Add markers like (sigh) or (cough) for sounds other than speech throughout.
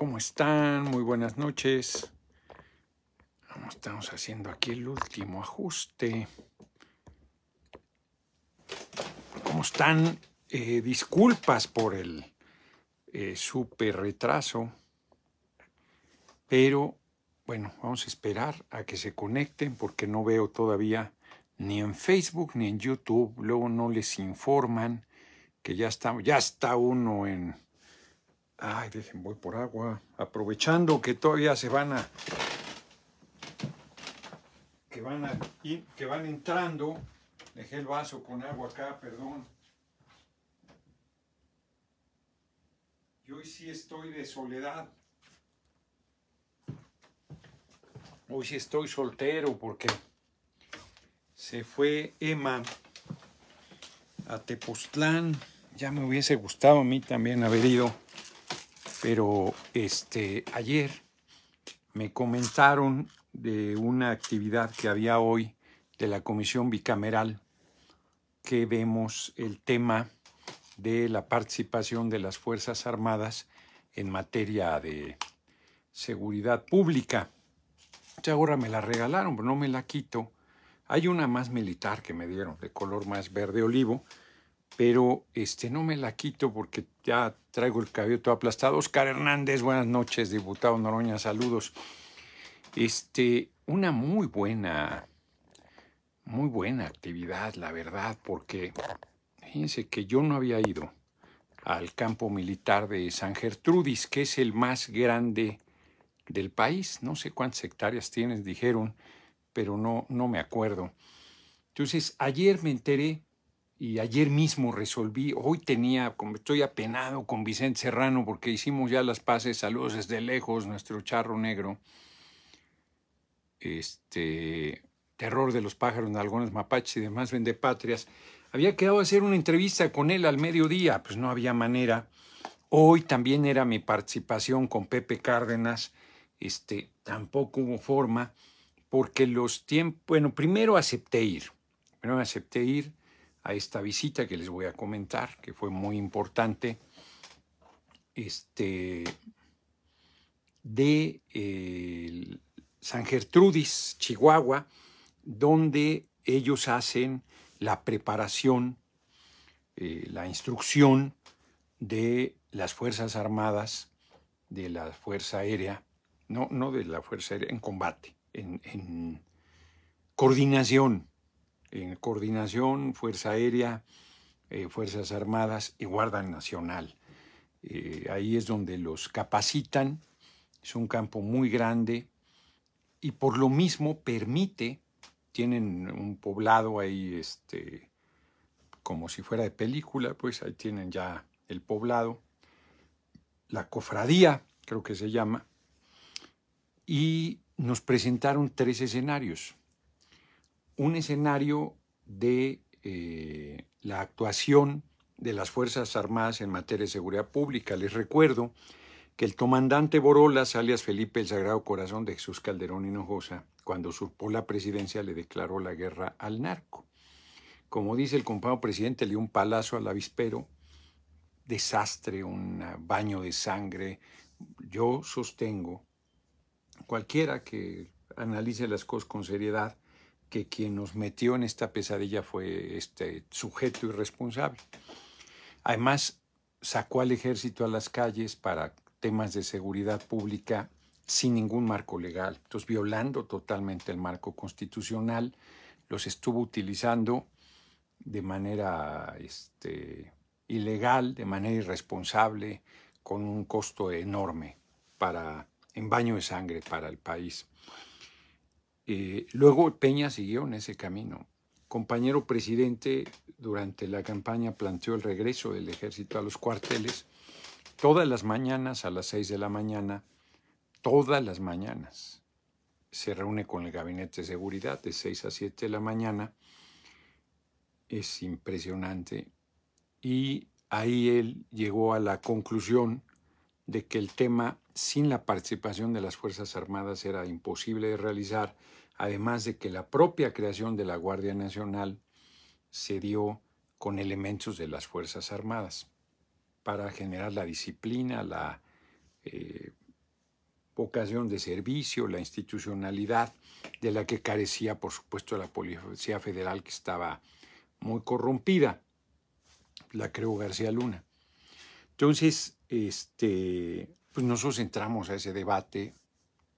¿Cómo están? Muy buenas noches. Estamos haciendo aquí el último ajuste. ¿Cómo están? Eh, disculpas por el eh, super retraso, pero bueno, vamos a esperar a que se conecten porque no veo todavía ni en Facebook ni en YouTube. Luego no les informan que ya está, ya está uno en Ay, dejen, voy por agua. Aprovechando que todavía se van a... Que van, a, que van entrando. Dejé el vaso con agua acá, perdón. Y hoy sí estoy de soledad. Hoy sí estoy soltero porque se fue Emma a Tepoztlán. Ya me hubiese gustado a mí también haber ido. Pero este, ayer me comentaron de una actividad que había hoy de la comisión bicameral que vemos el tema de la participación de las Fuerzas Armadas en materia de seguridad pública. Ya ahora me la regalaron, pero no me la quito. Hay una más militar que me dieron, de color más verde olivo, pero este, no me la quito porque ya traigo el cabello todo aplastado. Oscar Hernández, buenas noches, diputado Noroña, saludos. Este, una muy buena, muy buena actividad, la verdad, porque fíjense que yo no había ido al campo militar de San Gertrudis, que es el más grande del país. No sé cuántas hectáreas tienes, dijeron, pero no, no me acuerdo. Entonces, ayer me enteré y ayer mismo resolví, hoy tenía, como estoy apenado con Vicente Serrano porque hicimos ya las paces, saludos desde lejos, nuestro charro negro, este, terror de los pájaros, algunos mapaches y demás vendepatrias. Había quedado a hacer una entrevista con él al mediodía, pues no había manera. Hoy también era mi participación con Pepe Cárdenas, este, tampoco hubo forma, porque los tiempos, bueno, primero acepté ir, primero acepté ir, a esta visita que les voy a comentar, que fue muy importante, este, de eh, San Gertrudis, Chihuahua, donde ellos hacen la preparación, eh, la instrucción de las Fuerzas Armadas, de la Fuerza Aérea, no, no de la Fuerza Aérea, en combate, en coordinación en coordinación, Fuerza Aérea, eh, Fuerzas Armadas y Guardia Nacional. Eh, ahí es donde los capacitan, es un campo muy grande y por lo mismo permite, tienen un poblado ahí este, como si fuera de película, pues ahí tienen ya el poblado, la cofradía, creo que se llama, y nos presentaron tres escenarios un escenario de eh, la actuación de las Fuerzas Armadas en materia de seguridad pública. Les recuerdo que el comandante Borolas, alias Felipe el Sagrado Corazón de Jesús Calderón Hinojosa, cuando usurpó la presidencia, le declaró la guerra al narco. Como dice el compadre presidente, le dio un palazo al avispero, desastre, un baño de sangre. Yo sostengo, cualquiera que analice las cosas con seriedad, que quien nos metió en esta pesadilla fue este sujeto irresponsable. Además, sacó al ejército a las calles para temas de seguridad pública sin ningún marco legal, entonces violando totalmente el marco constitucional, los estuvo utilizando de manera este, ilegal, de manera irresponsable, con un costo enorme para en baño de sangre para el país. Eh, luego Peña siguió en ese camino. Compañero presidente, durante la campaña planteó el regreso del ejército a los cuarteles todas las mañanas a las 6 de la mañana, todas las mañanas. Se reúne con el gabinete de seguridad de 6 a 7 de la mañana. Es impresionante. Y ahí él llegó a la conclusión de que el tema sin la participación de las Fuerzas Armadas era imposible de realizar además de que la propia creación de la Guardia Nacional se dio con elementos de las Fuerzas Armadas para generar la disciplina, la eh, vocación de servicio, la institucionalidad de la que carecía, por supuesto, la Policía Federal que estaba muy corrompida, la creó García Luna. Entonces, este, pues nosotros entramos a ese debate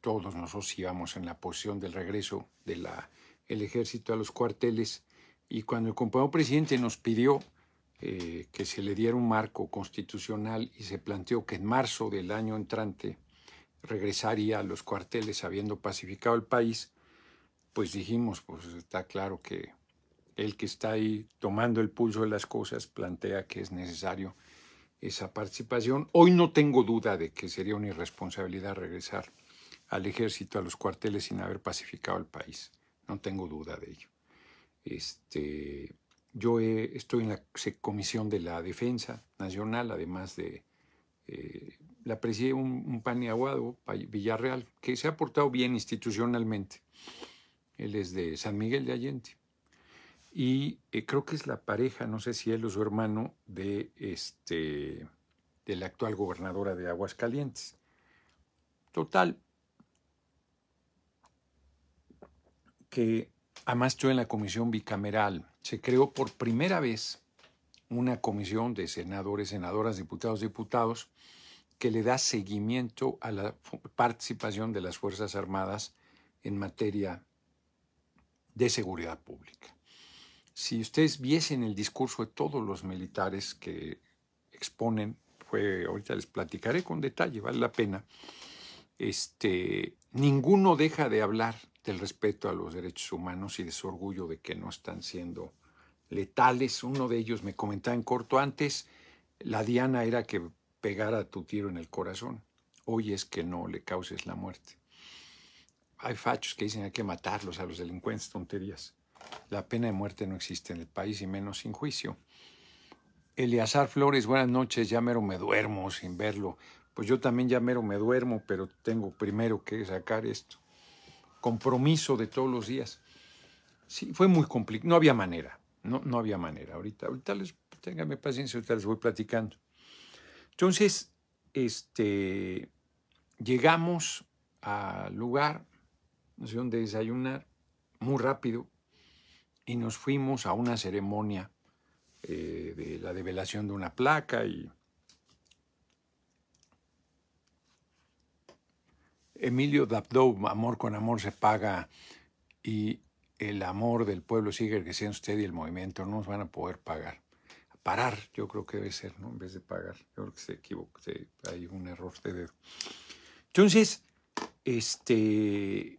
todos nosotros íbamos en la posición del regreso del ejército a los cuarteles y cuando el compañero presidente nos pidió eh, que se le diera un marco constitucional y se planteó que en marzo del año entrante regresaría a los cuarteles habiendo pacificado el país, pues dijimos, pues está claro que el que está ahí tomando el pulso de las cosas plantea que es necesario esa participación. Hoy no tengo duda de que sería una irresponsabilidad regresar al ejército, a los cuarteles sin haber pacificado el país. No tengo duda de ello. Este, yo estoy en la Comisión de la Defensa Nacional, además de... Eh, la preside un, paneaguado, Villarreal, que se ha portado bien institucionalmente. Él es de San Miguel de Allende. Y eh, creo que es la pareja, no sé si él o su hermano, de, este, de la actual gobernadora de Aguascalientes. Total, que además estoy en la comisión bicameral se creó por primera vez una comisión de senadores, senadoras, diputados, diputados, que le da seguimiento a la participación de las Fuerzas Armadas en materia de seguridad pública. Si ustedes viesen el discurso de todos los militares que exponen, fue, ahorita les platicaré con detalle, vale la pena, este, ninguno deja de hablar del respeto a los derechos humanos y de su orgullo de que no están siendo letales. Uno de ellos me comentaba en corto antes, la diana era que pegara tu tiro en el corazón. Hoy es que no le causes la muerte. Hay fachos que dicen hay que matarlos a los delincuentes, tonterías. La pena de muerte no existe en el país y menos sin juicio. Eleazar Flores, buenas noches, ya mero me duermo sin verlo. Pues yo también ya mero me duermo, pero tengo primero que sacar esto compromiso de todos los días. Sí, fue muy complicado, no había manera, no, no había manera. Ahorita, ahorita les, ténganme paciencia, ahorita les voy platicando. Entonces, este, llegamos al lugar, no sé dónde desayunar, muy rápido, y nos fuimos a una ceremonia eh, de la develación de una placa y Emilio Dabdow, Amor con Amor se paga y el amor del pueblo sigue que sean usted y el movimiento no nos van a poder pagar. Parar, yo creo que debe ser, ¿no? En vez de pagar. Yo creo que se equivocó, hay un error de dedo. Entonces, este,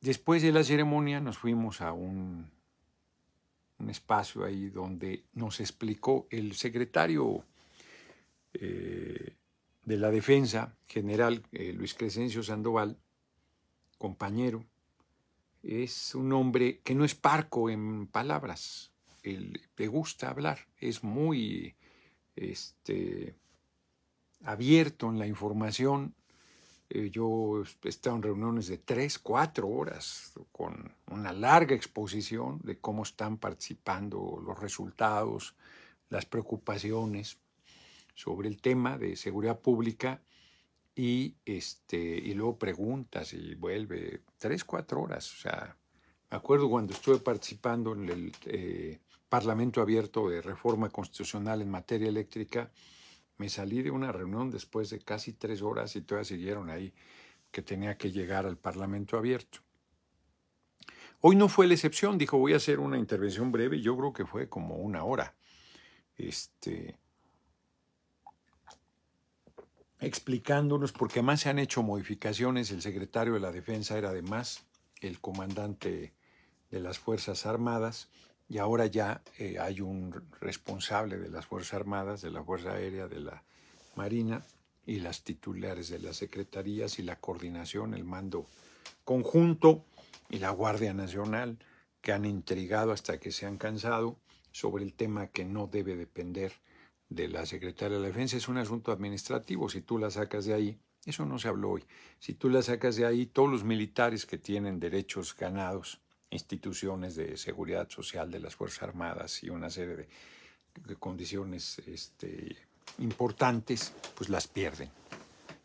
después de la ceremonia nos fuimos a un, un espacio ahí donde nos explicó el secretario eh, de la defensa general, eh, Luis Crescencio Sandoval, compañero, es un hombre que no es parco en palabras. Él, le gusta hablar, es muy este, abierto en la información. Eh, yo he estado en reuniones de tres, cuatro horas con una larga exposición de cómo están participando los resultados, las preocupaciones sobre el tema de seguridad pública y, este, y luego preguntas y vuelve tres, cuatro horas. O sea, me acuerdo cuando estuve participando en el eh, Parlamento Abierto de Reforma Constitucional en materia eléctrica, me salí de una reunión después de casi tres horas y todavía siguieron ahí que tenía que llegar al Parlamento Abierto. Hoy no fue la excepción, dijo, voy a hacer una intervención breve, yo creo que fue como una hora. Este, explicándonos, porque además se han hecho modificaciones, el secretario de la Defensa era además el comandante de las Fuerzas Armadas y ahora ya eh, hay un responsable de las Fuerzas Armadas, de la Fuerza Aérea, de la Marina y las titulares de las secretarías y la coordinación, el mando conjunto y la Guardia Nacional que han intrigado hasta que se han cansado sobre el tema que no debe depender de la secretaria de la Defensa es un asunto administrativo. Si tú la sacas de ahí, eso no se habló hoy. Si tú la sacas de ahí, todos los militares que tienen derechos ganados, instituciones de seguridad social de las Fuerzas Armadas y una serie de, condiciones este, importantes, pues las pierden.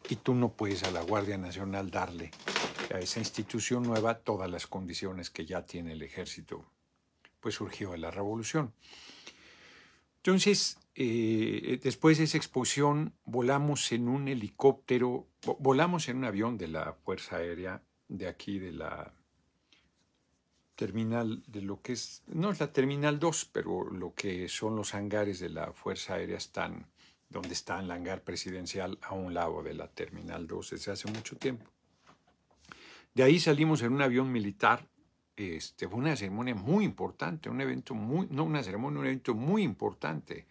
Y tú no puedes a la Guardia Nacional darle a esa institución nueva todas las condiciones que ya tiene el ejército, pues surgió de la revolución. Entonces, eh, eh, después de esa exposición volamos en un helicóptero, volamos en un avión de la Fuerza Aérea de aquí, de la terminal, de lo que es, no es la terminal 2, pero lo que son los hangares de la Fuerza Aérea están, donde está el hangar presidencial a un lado de la terminal 2 desde hace mucho tiempo. De ahí salimos en un avión militar. Este, fue una ceremonia muy importante, un evento muy, no una ceremonia, un evento muy importante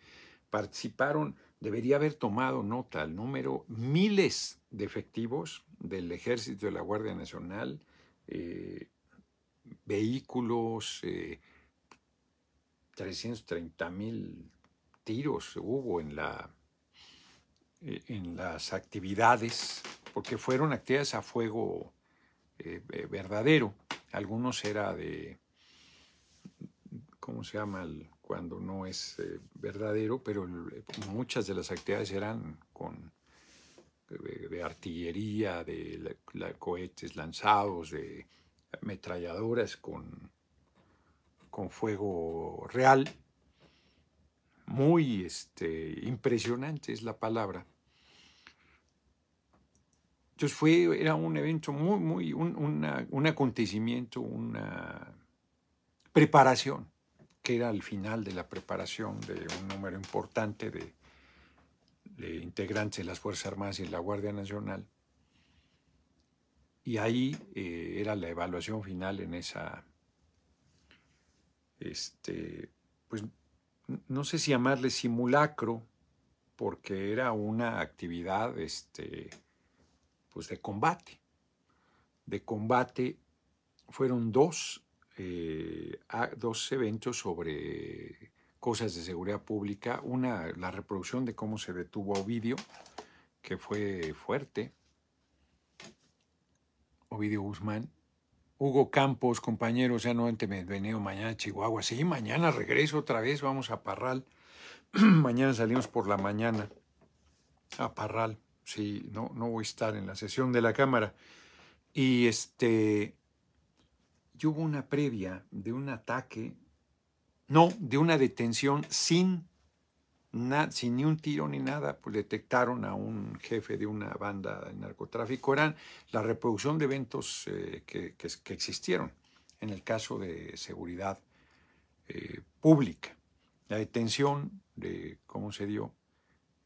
participaron, debería haber tomado nota el número, miles de efectivos del Ejército de la Guardia Nacional, eh, vehículos, 330 eh, mil tiros hubo en, la, eh, en las actividades, porque fueron actividades a fuego verdadero. Algunos era de, ¿cómo se llama? El, cuando no es eh, verdadero, pero eh, muchas de las actividades eran con de, artillería, de cohetes lanzados, de ametralladoras con, con fuego real. Muy este, impresionante es la palabra. Entonces fue, era un evento muy, muy, un acontecimiento, una preparación que era el final de la preparación de un número importante de, integrantes de las Fuerzas Armadas y de la Guardia Nacional. Y ahí eh, era la evaluación final en esa, este, pues no sé si llamarle simulacro, porque era una actividad este, pues de combate. De combate fueron dos eh, a dos eventos sobre cosas de seguridad pública. Una, la reproducción de cómo se detuvo a Ovidio, que fue fuerte. Ovidio Guzmán. Hugo Campos, compañeros, ya no me venido mañana a Chihuahua. Sí, mañana regreso otra vez, vamos a Parral. (clears throat) mañana salimos por la mañana a Parral. Sí, no, no voy a estar en la sesión de la Cámara. Y este, y hubo una previa de un ataque, no, de una detención sin, sin ni un tiro ni nada, pues detectaron a un jefe de una banda de narcotráfico. Eran la reproducción de eventos eh, que, existieron en el caso de seguridad eh, pública. La detención de, ¿cómo se dio?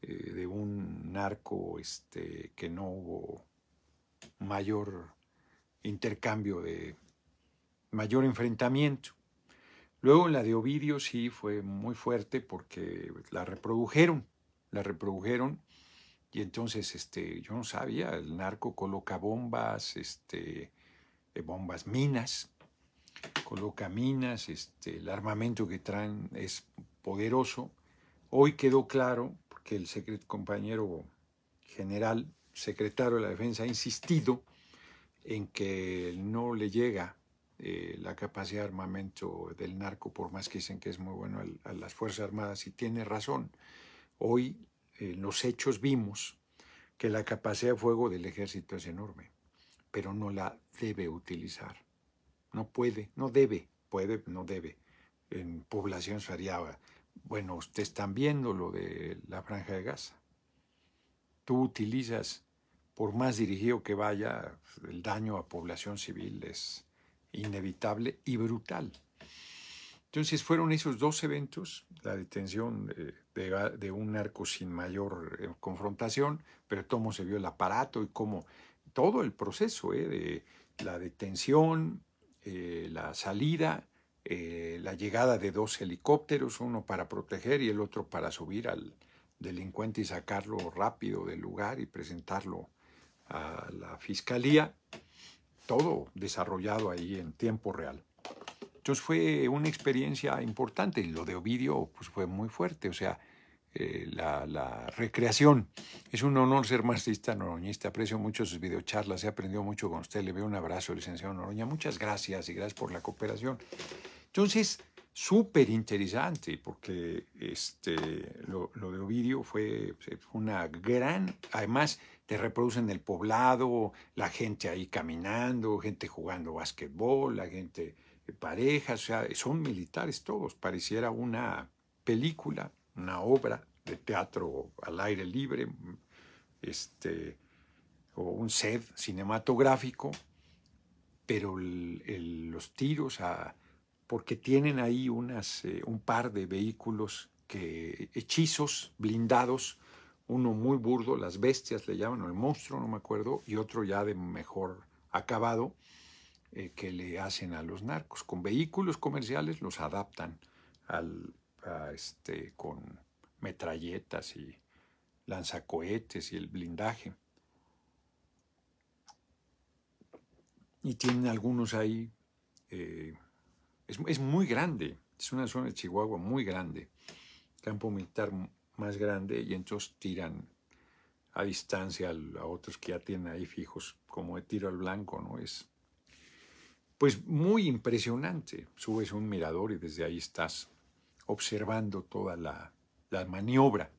Eh, de un narco este, que no hubo mayor intercambio de mayor enfrentamiento. Luego la de Ovidio sí fue muy fuerte porque la reprodujeron, la reprodujeron y entonces este, yo no sabía, el narco coloca bombas, este, eh, bombas minas, coloca minas, este, el armamento que traen es poderoso. Hoy quedó claro, porque el compañero general, secretario de la defensa, ha insistido en que no le llega eh, la capacidad de armamento del narco, por más que dicen que es muy bueno a las Fuerzas Armadas, y tiene razón. Hoy en eh, los hechos vimos que la capacidad de fuego del ejército es enorme, pero no la debe utilizar. No puede, no debe, puede, no debe. En población variadas. Bueno, ustedes están viendo lo de la franja de Gaza. Tú utilizas, por más dirigido que vaya, el daño a población civil es, inevitable y brutal. Entonces fueron esos dos eventos, la detención de, de un narco sin mayor eh, confrontación, pero cómo se vio el aparato y cómo todo el proceso eh, de la detención, eh, la salida, la llegada de dos helicópteros, uno para proteger y el otro para subir al delincuente y sacarlo rápido del lugar y presentarlo a la fiscalía todo desarrollado ahí en tiempo real. Entonces fue una experiencia importante. Y Lo de Ovidio pues, fue muy fuerte, o sea, eh, la, recreación. Es un honor ser marxista noroñista. Aprecio mucho sus videocharlas. He aprendido mucho con usted. Le veo un abrazo, licenciado Noroña. Muchas gracias y gracias por la cooperación. Entonces, súper interesante porque este, lo, lo de Ovidio fue una gran, además te reproducen el poblado, la gente ahí caminando, gente jugando básquetbol, la gente eh, parejas, o sea, son militares todos, pareciera una película, una obra de teatro al aire libre, mm, este, o un set cinematográfico, pero los tiros, porque tienen ahí eh, un par de vehículos que, hechizos blindados uno muy burdo, las bestias le llaman, o el monstruo, no me acuerdo, y otro ya de mejor acabado eh, que le hacen a los narcos. Con vehículos comerciales los adaptan al, este, con metralletas y lanzacohetes y el blindaje. Y tienen algunos ahí. Eh, es, es muy grande, es una zona de Chihuahua muy grande, campo militar más grande y entonces tiran a distancia a otros que ya tienen ahí fijos, como de tiro al blanco, ¿no? Es pues muy impresionante. Subes un mirador y desde ahí estás observando toda la, maniobra.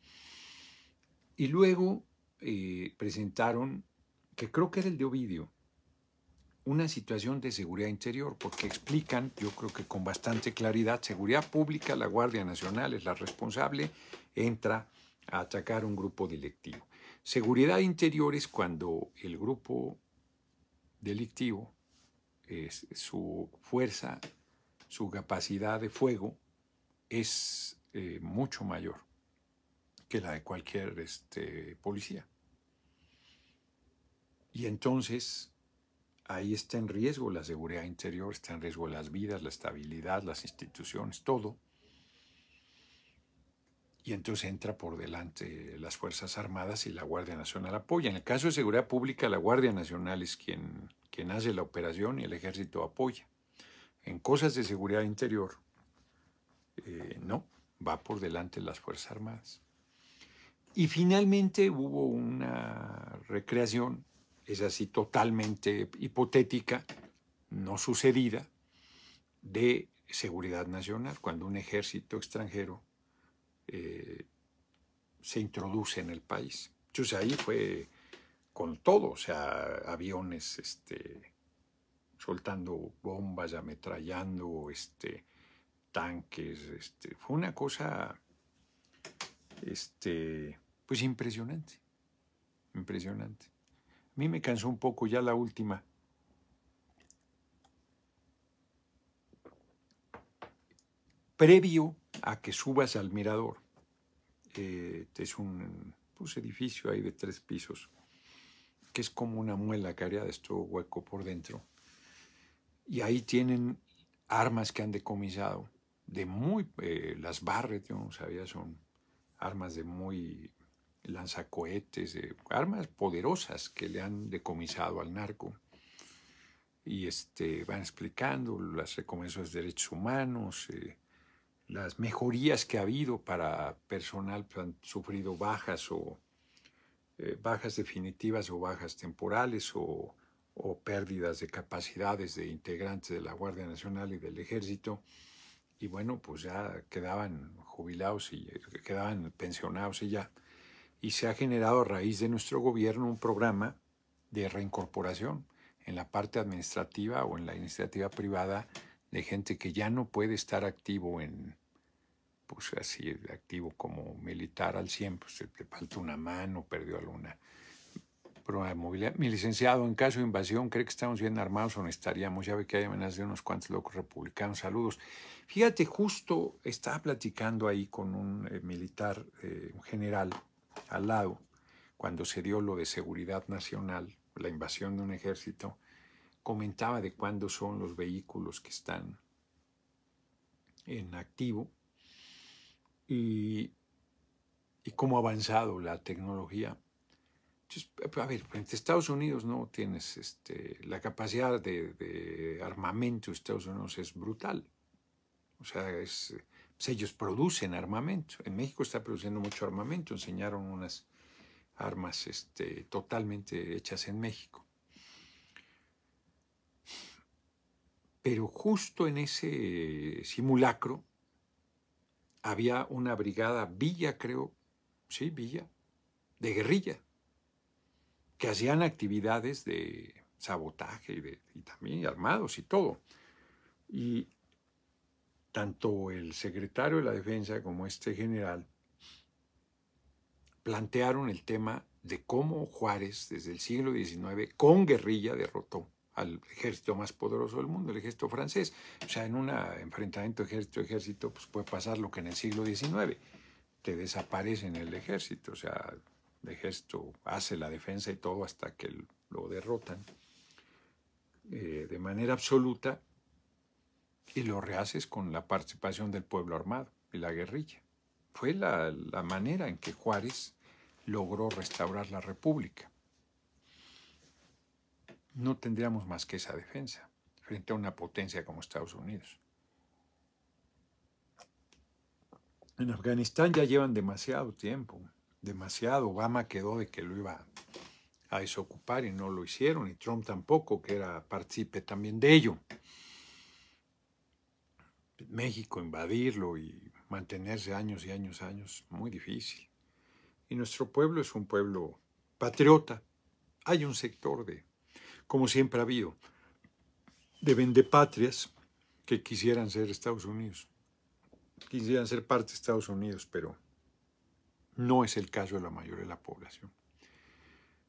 Y luego eh, presentaron, que creo que era el de Ovidio, una situación de seguridad interior, porque explican, yo creo que con bastante claridad, seguridad pública, la Guardia Nacional es la responsable, entra a atacar un grupo delictivo. Seguridad interior es cuando el grupo delictivo, es, su fuerza, su capacidad de fuego es eh, mucho mayor que la de cualquier este, policía. Y entonces ahí está en riesgo la seguridad interior, está en riesgo las vidas, la estabilidad, las instituciones, todo. Y entonces entra por delante las Fuerzas Armadas y la Guardia Nacional apoya. En el caso de seguridad pública, la Guardia Nacional es quien, hace la operación y el ejército apoya. En cosas de seguridad interior, eh, no, va por delante las Fuerzas Armadas. Y finalmente hubo una recreación es así totalmente hipotética, no sucedida, de seguridad nacional, cuando un ejército extranjero eh, se introduce en el país. Entonces ahí fue con todo, o sea, aviones este, soltando bombas, ametrallando este, tanques, este, fue una cosa este, pues impresionante, impresionante mí me cansó un poco ya la última. Previo a que subas al mirador, eh, es un pues, edificio ahí de tres pisos, que es como una muela que haría de esto hueco por dentro. Y ahí tienen armas que han decomisado, de muy, eh, las barres, yo no sabía, son armas de muy lanzacohetes, de eh, armas poderosas que le han decomisado al narco. Y este, van explicando las recomendaciones de derechos humanos, eh, las mejorías que ha habido para personal que han sufrido bajas o eh, bajas definitivas o bajas temporales o pérdidas de capacidades de integrantes de la Guardia Nacional y del Ejército y bueno, pues ya quedaban jubilados y quedaban pensionados y ya y se ha generado a raíz de nuestro gobierno un programa de reincorporación en la parte administrativa o en la iniciativa privada de gente que ya no puede estar activo en, pues así, activo como militar al 100, pues se falta una mano, perdió alguna prueba de movilidad. Mi licenciado, en caso de invasión, ¿cree que estamos bien armados o no estaríamos? Ya ve que hay amenazas de unos cuantos locos republicanos. Saludos. Fíjate, justo estaba platicando ahí con un eh, militar, eh, un general, al lado, cuando se dio lo de seguridad nacional, la invasión de un ejército, comentaba de cuándo son los vehículos que están en activo y, cómo ha avanzado la tecnología. Entonces, a ver, frente a Estados Unidos no tienes este, la capacidad de, de armamento de Estados Unidos es brutal. O sea, es pues, ellos producen armamento. En México está produciendo mucho armamento. Enseñaron unas armas este, totalmente hechas en México. Pero justo en ese simulacro había una brigada Villa, creo, sí, Villa, de guerrilla, que hacían actividades de sabotaje y, y también armados y todo. Y tanto el secretario de la Defensa como este general plantearon el tema de cómo Juárez desde el siglo XIX con guerrilla derrotó al ejército más poderoso del mundo, el ejército francés. O sea, en un enfrentamiento ejército-ejército pues puede pasar lo que en el siglo XIX, te desaparecen el ejército, o sea, el ejército hace la defensa y todo hasta que lo derrotan eh, de manera absoluta y lo rehaces con la participación del pueblo armado y la guerrilla. Fue la, manera en que Juárez logró restaurar la República. No tendríamos más que esa defensa frente a una potencia como Estados Unidos. En Afganistán ya llevan demasiado tiempo, demasiado. Obama quedó de que lo iba a desocupar y no lo hicieron, y Trump tampoco, que era partícipe también de ello. México, invadirlo y mantenerse años y años, años, muy difícil. Y nuestro pueblo es un pueblo patriota. Hay un sector de, como siempre ha habido, de vendepatrias que quisieran ser Estados Unidos. Quisieran ser parte de Estados Unidos, pero no es el caso de la mayoría de la población.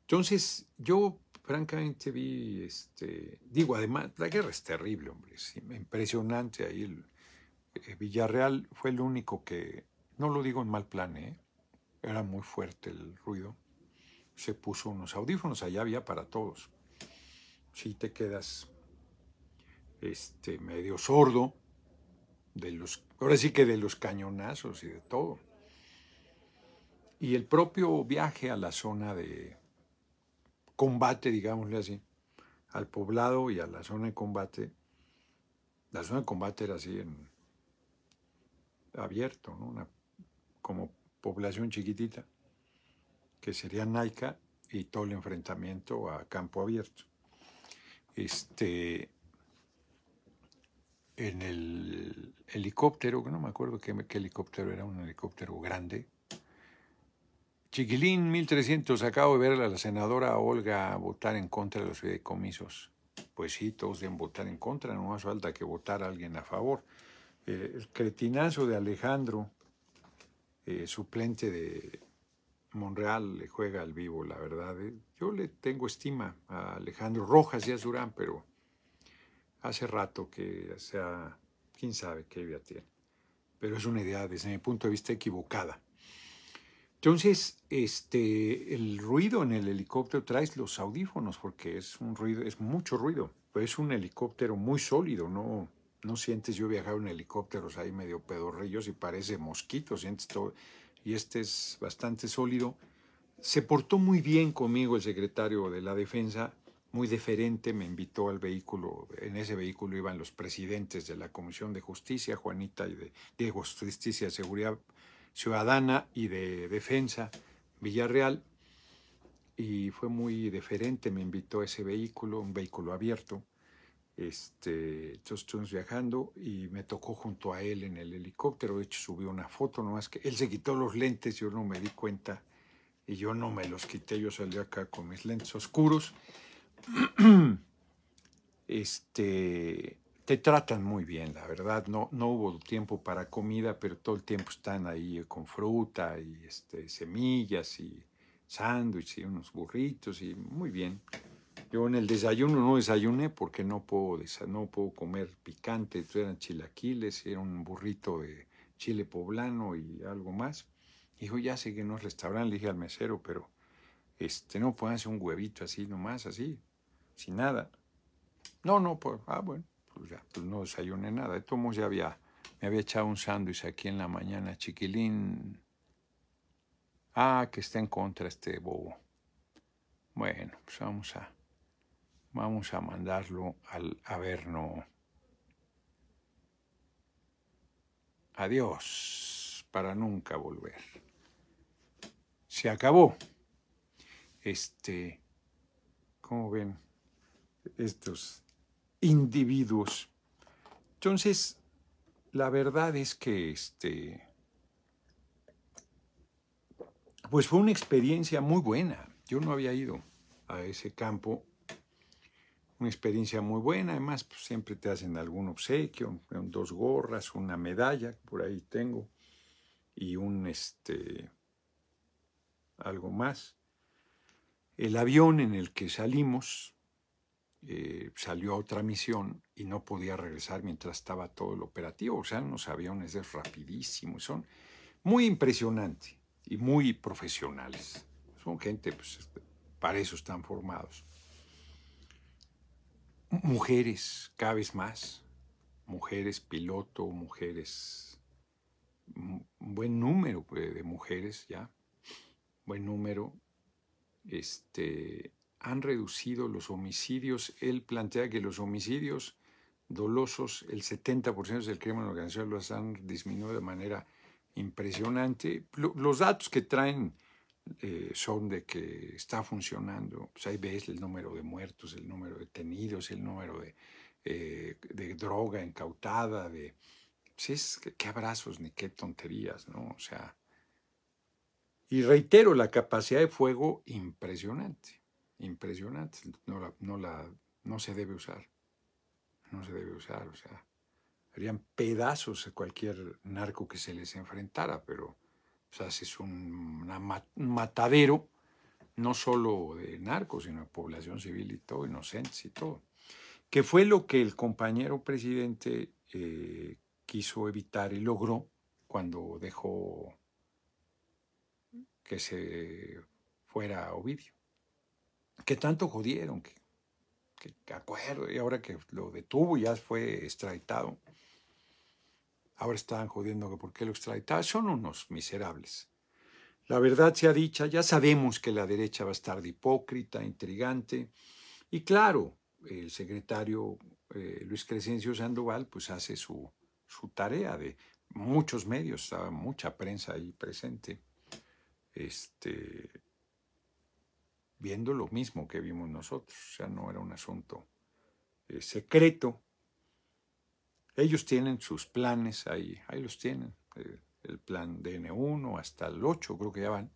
Entonces, yo francamente vi, este, digo, además, la guerra es terrible, hombre, es impresionante ahí el, eh, Villarreal fue el único que, no lo digo en mal plan, ¿eh? era muy fuerte el ruido, se puso unos audífonos, allá había para todos. Si te quedas este, medio sordo, de los, ahora sí que de los cañonazos y de todo. Y el propio viaje a la zona de combate, digámosle así, al poblado y a la zona de combate, la zona de combate era así en abierto, como población chiquitita, que sería Naica y todo el enfrentamiento a campo abierto. Este, en el helicóptero, que no me acuerdo qué, helicóptero era, un helicóptero grande. Chiquilín 1300, acabo de ver a la senadora Olga votar en contra de los fideicomisos. Pues sí, todos deben votar en contra, no más falta que votar a alguien a favor. Eh, el cretinazo de Alejandro, eh, suplente de Monreal, le juega al vivo, la verdad. Eh. Yo le tengo estima a Alejandro Rojas y a Durán, pero hace rato que, o sea, quién sabe qué idea tiene. Pero es una idea, desde mi punto de vista, equivocada. Entonces, este, el ruido en el helicóptero traes los audífonos porque es un ruido, es mucho ruido. Pero es un helicóptero muy sólido, no, no sientes, yo he en helicópteros ahí medio pedorrillos y parece mosquito, sientes todo, y este es bastante sólido. Se portó muy bien conmigo el secretario de la defensa, muy deferente, me invitó al vehículo, en ese vehículo iban los presidentes de la Comisión de Justicia, Juanita y de, Justicia Seguridad Ciudadana y de Defensa, Villarreal, y fue muy deferente, me invitó a ese vehículo, un vehículo abierto este, entonces estuvimos viajando y me tocó junto a él en el helicóptero. De hecho, subió una foto, nomás que él se quitó los lentes, yo no me di cuenta y yo no me los quité. Yo salí acá con mis lentes oscuros. (clears throat) Este, te tratan muy bien, la verdad. No, no hubo tiempo para comida, pero todo el tiempo están ahí con fruta y este, semillas y sándwiches y unos burritos y muy bien. Yo en el desayuno no desayuné porque no puedo, no puedo comer picante. eran chilaquiles, era un burrito de chile poblano y algo más. Dijo, ya sé que no es restaurante, le dije al mesero, pero este, no pueden hacer un huevito así nomás, así, sin nada. No, no, pues, ah, bueno, pues ya, pues no desayuné nada. Esto ya había, me había echado un sándwich aquí en la mañana, chiquilín. Ah, que está en contra este bobo. Bueno, pues vamos a Vamos a mandarlo al Averno. Adiós, para nunca volver. Se acabó. Este, ¿cómo ven? Estos individuos. Entonces, la verdad es que este, pues fue una experiencia muy buena. Yo no había ido a ese campo una experiencia muy buena. Además, pues, siempre te hacen algún obsequio, dos gorras, una medalla, por ahí tengo, y un este algo más. El avión en el que salimos eh, salió a otra misión y no podía regresar mientras estaba todo el operativo. O sea, los aviones es rapidísimo, son muy impresionantes y muy profesionales. Son gente, pues, para eso están formados mujeres cada vez más, mujeres piloto, mujeres, un mm, buen número pues, de mujeres ya, buen número, este, han reducido los homicidios. Él plantea que los homicidios dolosos, el 70% del crimen organizado los han disminuido de manera impresionante. Los datos que traen eh, son de que está funcionando, pues ahí ves el número de muertos, el número de detenidos, el número de, eh, droga incautada, de... Pues, qué abrazos ni qué tonterías, ¿no? O sea... Y reitero, la capacidad de fuego impresionante, impresionante, no, la, no, se debe usar, no se debe usar, o sea, harían pedazos a cualquier narco que se les enfrentara, pero o sea, es un matadero, no solo de narcos, sino de población civil y todo, inocentes y todo. Que fue lo que el compañero presidente eh, quiso evitar y logró cuando dejó que se fuera Ovidio. Que tanto jodieron, que, que acuerdo, y ahora que lo detuvo ya fue extraditado Ahora están jodiendo que por qué lo extraditaron, Son unos miserables. La verdad sea dicha, ya sabemos que la derecha va a estar de hipócrita, intrigante. Y claro, el secretario eh, Luis Crescencio Sandoval pues hace su, tarea de muchos medios, estaba mucha prensa ahí presente, este, viendo lo mismo que vimos nosotros. O sea, no era un asunto eh, secreto ellos tienen sus planes ahí, ahí los tienen, eh, el plan DN1 hasta el 8 creo que ya van,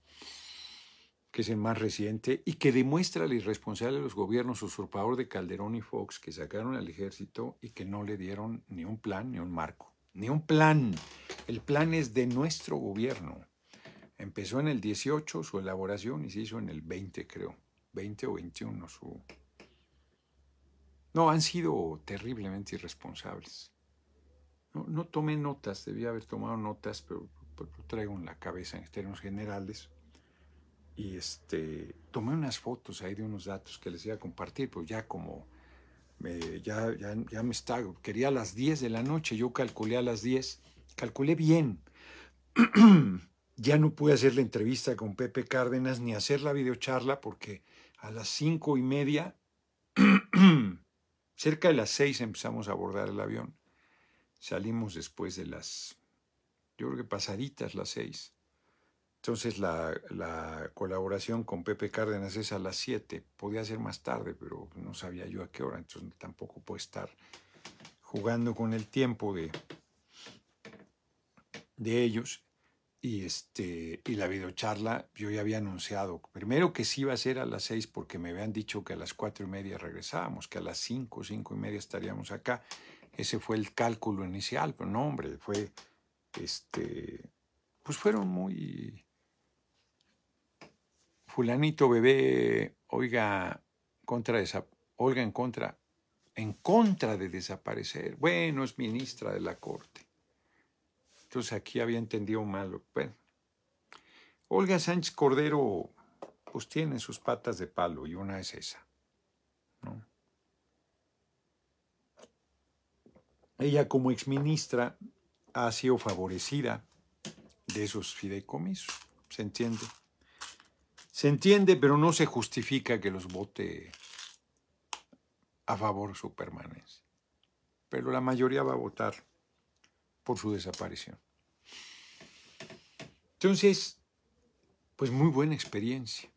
que es el más reciente y que demuestra la irresponsable de los gobiernos usurpador de Calderón y Fox que sacaron al ejército y que no le dieron ni un plan ni un marco, ni un plan. El plan es de nuestro gobierno. Empezó en el 18 su elaboración y se hizo en el 20 creo, 20 o 21 No, han sido terriblemente irresponsables. No, tomé notas, debía haber tomado notas, pero, lo traigo en la cabeza en términos generales. Y este, tomé unas fotos ahí de unos datos que les iba a compartir, pero pues ya como ya, ya, me está, quería a las 10 de la noche, yo calculé a las 10, calculé bien. (clears throat) ya no pude hacer la entrevista con Pepe Cárdenas ni hacer la videocharla porque a las cinco y media, (clears throat) cerca de las 6 empezamos a abordar el avión. Salimos después de las, yo creo que pasaditas las seis. Entonces la, colaboración con Pepe Cárdenas es a las siete. Podía ser más tarde, pero no sabía yo a qué hora, entonces tampoco puedo estar jugando con el tiempo de, de ellos y este y la videocharla yo ya había anunciado primero que sí iba a ser a las seis porque me habían dicho que a las cuatro y media regresábamos que a las cinco cinco y media estaríamos acá ese fue el cálculo inicial, pero no, hombre, fue, este, pues fueron muy... Fulanito bebé, oiga, contra esa, Olga en contra, en contra de desaparecer. Bueno, es ministra de la Corte. Entonces aquí había entendido mal. Bueno, Olga Sánchez Cordero, pues tiene sus patas de palo y una es esa. ella como exministra ha sido favorecida de esos fideicomisos. ¿Se entiende? Se entiende, pero no se justifica que los vote a favor su permanencia. Pero la mayoría va a votar por su desaparición. Entonces, pues muy buena experiencia.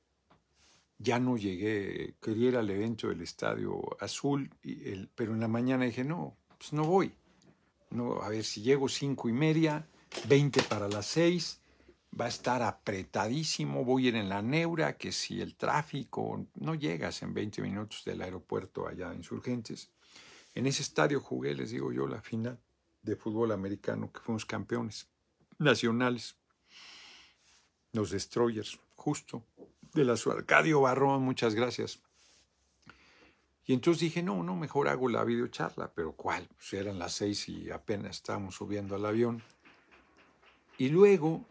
Ya no llegué, quería ir al evento del Estadio Azul, pero en la mañana dije, no, pues no voy. No, a ver, si llego cinco y media, 20 para las 6, va a estar apretadísimo, voy a ir en la neura, que si el tráfico, no llegas en 20 minutos del aeropuerto allá Insurgentes. En ese estadio jugué, les digo yo, la final de fútbol americano, que fuimos campeones nacionales, los Destroyers, justo, de la su Arcadio Barrón, muchas gracias. Y entonces dije, no, no, mejor hago la videocharla, pero ¿cuál? Pues eran las seis y apenas estábamos subiendo al avión. Y luego,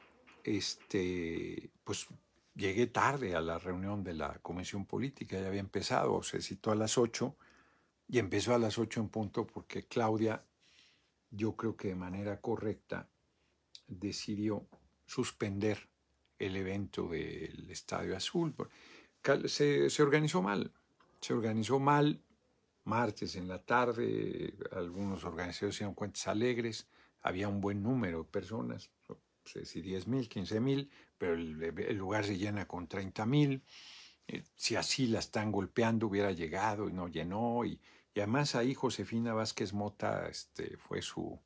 este, pues llegué tarde a la reunión de la Comisión Política, ya había empezado, se citó a las ocho y empezó a las ocho en punto porque Claudia, yo creo que de manera correcta, decidió suspender el evento del Estadio Azul. Se, se organizó mal, se organizó mal, martes en la tarde, algunos organizadores hicieron cuentas alegres, había un buen número de personas, no sé si 10 mil, 15 mil, pero el, lugar se llena con 30 mil. Eh, si así la están golpeando, hubiera llegado y no llenó. Y, además ahí Josefina Vázquez Mota este, fue su,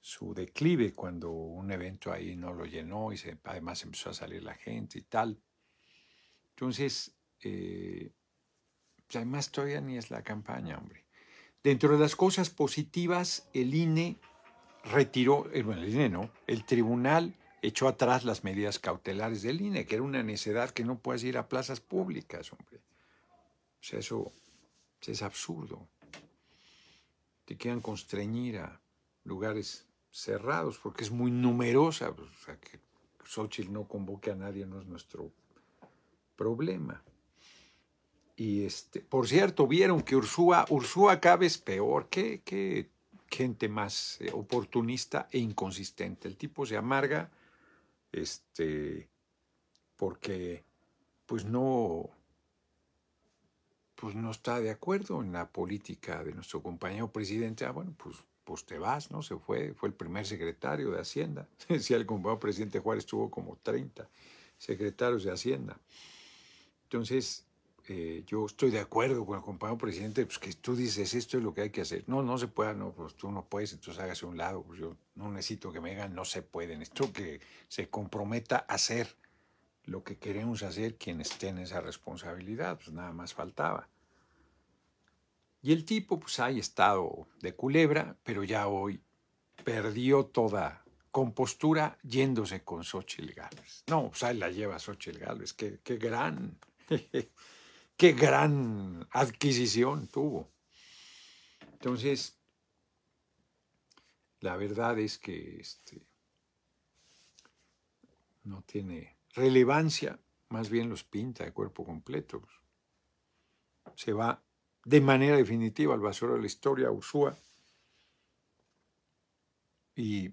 su declive cuando un evento ahí no lo llenó y se, además empezó a salir la gente y tal. Entonces, eh, además todavía ni es la campaña, hombre. Dentro de las cosas positivas, el INE retiró, eh, bueno, el INE no, el tribunal echó atrás las medidas cautelares del INE, que era una necedad que no puedes ir a plazas públicas, hombre. O sea, eso es absurdo. Te quedan constreñir a lugares cerrados porque es muy numerosa. Pues, o sea, que Xochitl no convoque a nadie no es nuestro problema. Y este, por cierto, vieron que Ursúa, Ursúa cada vez peor, qué, gente más eh, oportunista e inconsistente. El tipo se amarga, este, porque pues no, pues no está de acuerdo en la política de nuestro compañero presidente. Ah, bueno, pues, pues te vas, ¿no? Se fue, fue el primer secretario de Hacienda. Decía (laughs) el compañero presidente Juárez, tuvo como 30 secretarios de Hacienda. Entonces, eh, yo estoy de acuerdo con el compañero presidente, pues que tú dices esto es lo que hay que hacer. No, no se puede, no, pues tú no puedes, entonces hágase a un lado, pues yo no necesito que me digan, no se puede, esto que se comprometa a hacer lo que queremos hacer quien esté en esa responsabilidad, pues nada más faltaba. Y el tipo, pues ahí estado de culebra, pero ya hoy perdió toda compostura yéndose con Xochitl Gales No, pues ahí la lleva Xochitl Gales, qué, qué gran qué gran adquisición tuvo. Entonces, la verdad es que este, no tiene relevancia, más bien los pinta de cuerpo completo. Se va de manera definitiva al basura de la historia, a Usúa, y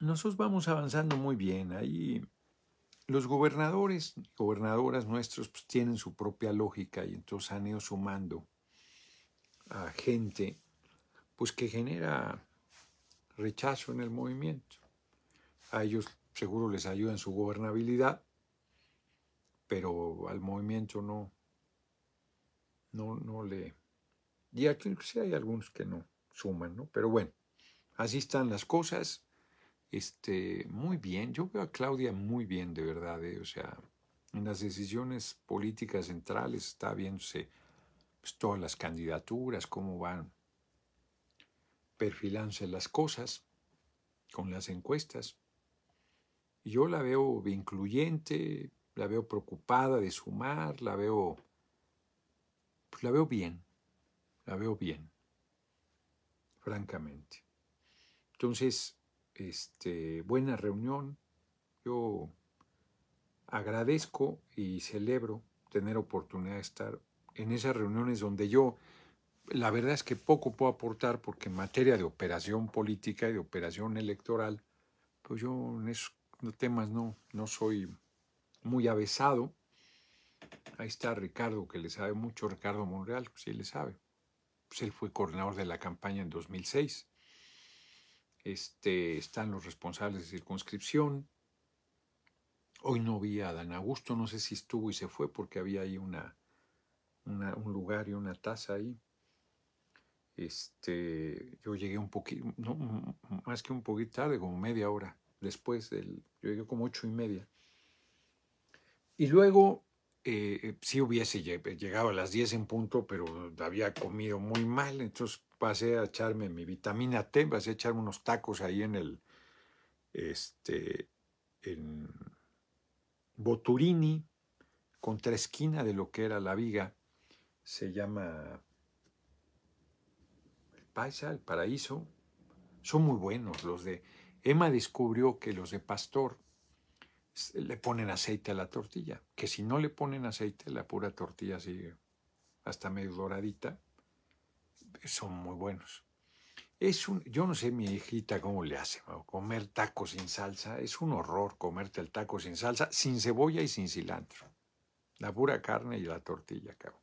nosotros vamos avanzando muy bien. Ahí los gobernadores, gobernadoras nuestros, pues, tienen su propia lógica y entonces han ido sumando a gente pues que genera rechazo en el movimiento. A ellos seguro les ayuda en su gobernabilidad, pero al movimiento no, no, no le... Y aquí sí hay algunos que no suman, ¿no? Pero bueno, así están las cosas este, muy bien. Yo veo a Claudia muy bien, de verdad. Eh, o sea, en las decisiones políticas centrales está viéndose pues, todas las candidaturas, cómo van perfilándose las cosas con las encuestas. Yo la veo incluyente, la veo preocupada de sumar, la veo, pues, la veo bien, la veo bien, francamente. Entonces, este, buena reunión. Yo agradezco y celebro tener oportunidad de estar en esas reuniones donde yo, la verdad es que poco puedo aportar porque en materia de operación política y de operación electoral, pues yo en esos temas no, no soy muy avesado. Ahí está Ricardo, que le sabe mucho, Ricardo Monreal, pues sí le sabe. Pues él fue coordinador de la campaña en 2006. Este, están los responsables de circunscripción. Hoy no vi a Dan Augusto, no sé si estuvo y se fue porque había ahí una, un lugar y una taza ahí. Este, yo llegué un poquito, más que un poquito tarde, como media hora después del, yo llegué como ocho y media. Y luego si eh, eh, sí hubiese eh, llegado a las 10 en punto, pero había comido muy mal, entonces pasé a echarme mi vitamina T, pasé a echarme unos tacos ahí en el, este, en Boturini, contra esquina de lo que era la viga, se llama el Paisa, el Paraíso. Son muy buenos los de... Emma descubrió que los de Pastor le ponen aceite a la tortilla, que si no le ponen aceite, la pura tortilla sigue hasta medio doradita, son muy buenos. Es un, yo no sé mi hijita cómo le hace, comer taco sin salsa, es un horror comerte el taco sin salsa, sin cebolla y sin cilantro. La pura carne y la tortilla, cabrón.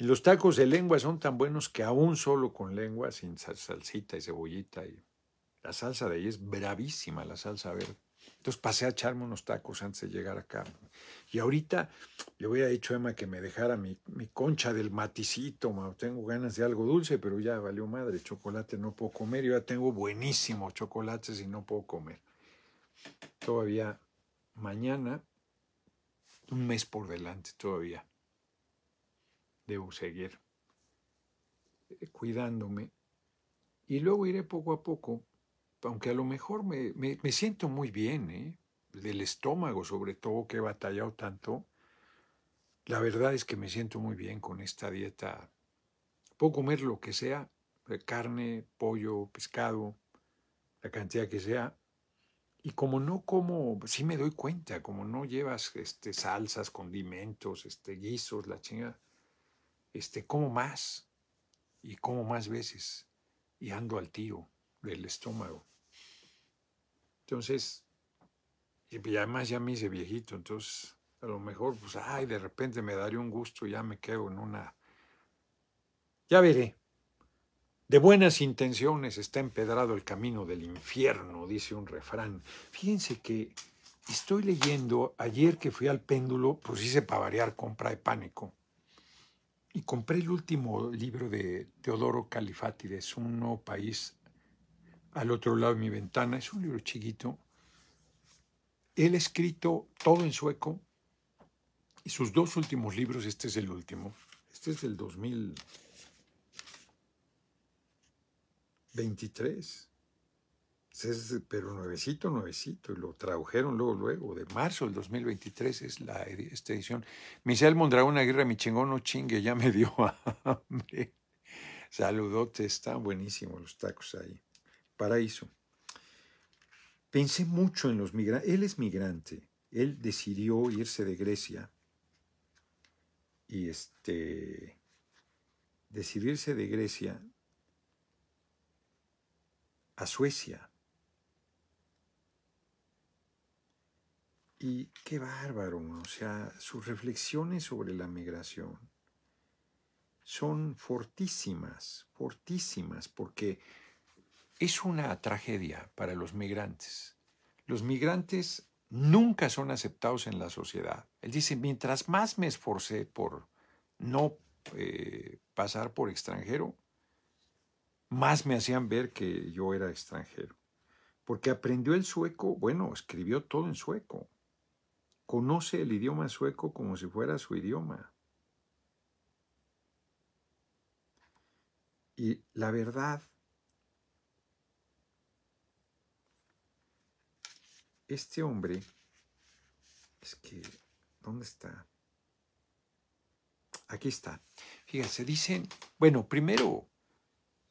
Y los tacos de lengua son tan buenos que aún solo con lengua, sin salsita y cebollita. Y la salsa de ahí es bravísima, la salsa verde. Entonces pasé a echarme unos tacos antes de llegar acá. Y ahorita le a dicho a Emma que me dejara mi, concha del maticito, tengo ganas de algo dulce, pero ya valió madre, chocolate no puedo comer, yo ya tengo buenísimos chocolates y no puedo comer. Todavía mañana, un mes por delante todavía, debo seguir eh, cuidándome. Y luego iré poco a poco aunque a lo mejor me, siento muy bien, ¿eh? del estómago sobre todo, que he batallado tanto, la verdad es que me siento muy bien con esta dieta. Puedo comer lo que sea, eh, carne, pollo, pescado, la cantidad que sea. Y como no como, sí me doy cuenta, como no llevas este, salsas, condimentos, este, guisos, la chinga, este, como más y como más veces y ando al tío del estómago. Entonces, pues, y además ya me hice viejito, entonces a lo mejor, pues, ay, de repente me daré un gusto, ya me quedo en una... Ya veré. De buenas intenciones está empedrado el camino del infierno, dice un refrán. Fíjense que estoy leyendo, ayer que fui al péndulo, pues hice para variar compra de pánico. Y compré el último libro de Teodoro Califati, un Uno País al otro lado de mi ventana. Es un libro chiquito. Él ha escrito todo en sueco y sus dos últimos libros, este es el último, este es del 2023. pero nuevecito, nuevecito, y lo tradujeron luego, luego, de marzo del 2023 es la, esta edición. Michel Mondragón guerra. mi chingón, no chingue, ya me dio (laughs) hambre. Saludote, están buenísimos los tacos ahí paraíso. Pensé mucho en los migrantes. Él es migrante. Él decidió irse de Grecia. Y este. Decidirse de Grecia a Suecia. Y qué bárbaro, o sea, sus reflexiones sobre la migración son fortísimas, fortísimas, porque es una tragedia para los migrantes. Los migrantes nunca son aceptados en la sociedad. Él dice, mientras más me esforcé por no eh, pasar por extranjero, más me hacían ver que yo era extranjero. Porque aprendió el sueco, bueno, escribió todo en sueco. Conoce el idioma sueco como si fuera su idioma. Y la verdad este hombre, es que, ¿dónde está? Aquí está. Fíjense, dicen, bueno, primero,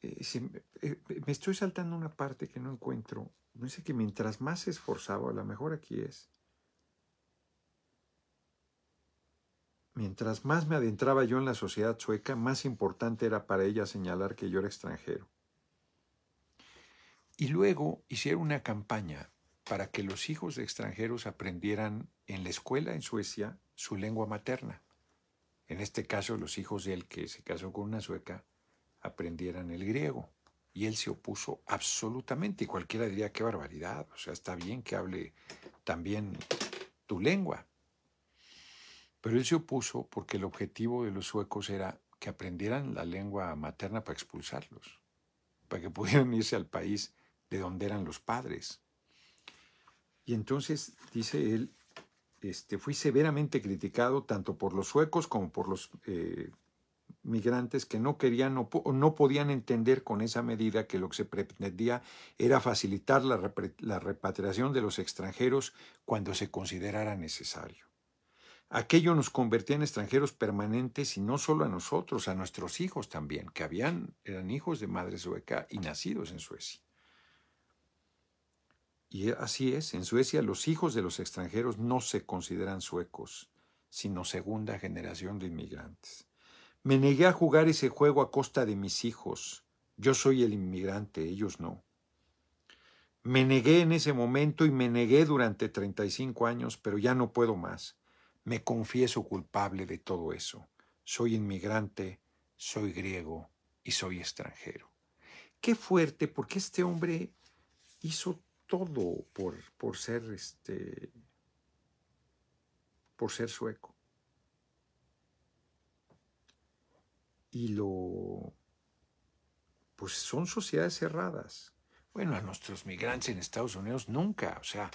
eh, eh, eh, me estoy saltando una parte que no encuentro. No sé que mientras más se esforzaba, a lo mejor aquí es. Mientras más me adentraba yo en la sociedad sueca, más importante era para ella señalar que yo era extranjero. Y luego hicieron una campaña para que los hijos de extranjeros aprendieran en la escuela en Suecia su lengua materna. En este caso, los hijos de él, que se casó con una sueca, aprendieran el griego. Y él se opuso absolutamente. Y cualquiera diría, qué barbaridad. O sea, está bien que hable también tu lengua. Pero él se opuso porque el objetivo de los suecos era que aprendieran la lengua materna para expulsarlos, para que pudieran (laughs) irse al país de donde eran los padres. Y entonces, dice él, este, fui severamente criticado tanto por los suecos como por los eh, migrantes que no querían o no, podían entender con esa medida que lo que se pretendía era facilitar la, repatriación de los extranjeros cuando se considerara necesario. Aquello nos convertía en extranjeros permanentes y no solo a nosotros, a nuestros hijos también, que habían, eran hijos de madre sueca y nacidos en Suecia. Y así es, en Suecia los hijos de los extranjeros no se consideran suecos, sino segunda generación de inmigrantes. Me negué a jugar ese juego a costa de mis hijos. Yo soy el inmigrante, ellos no. Me negué en ese momento y me negué durante 35 años, pero ya no puedo más. Me confieso culpable de todo eso. Soy inmigrante, soy griego y soy extranjero. Qué fuerte, porque este hombre hizo todo por, por ser este por ser sueco. Y lo pues son sociedades cerradas. Bueno, a nuestros migrantes en Estados Unidos nunca, o sea,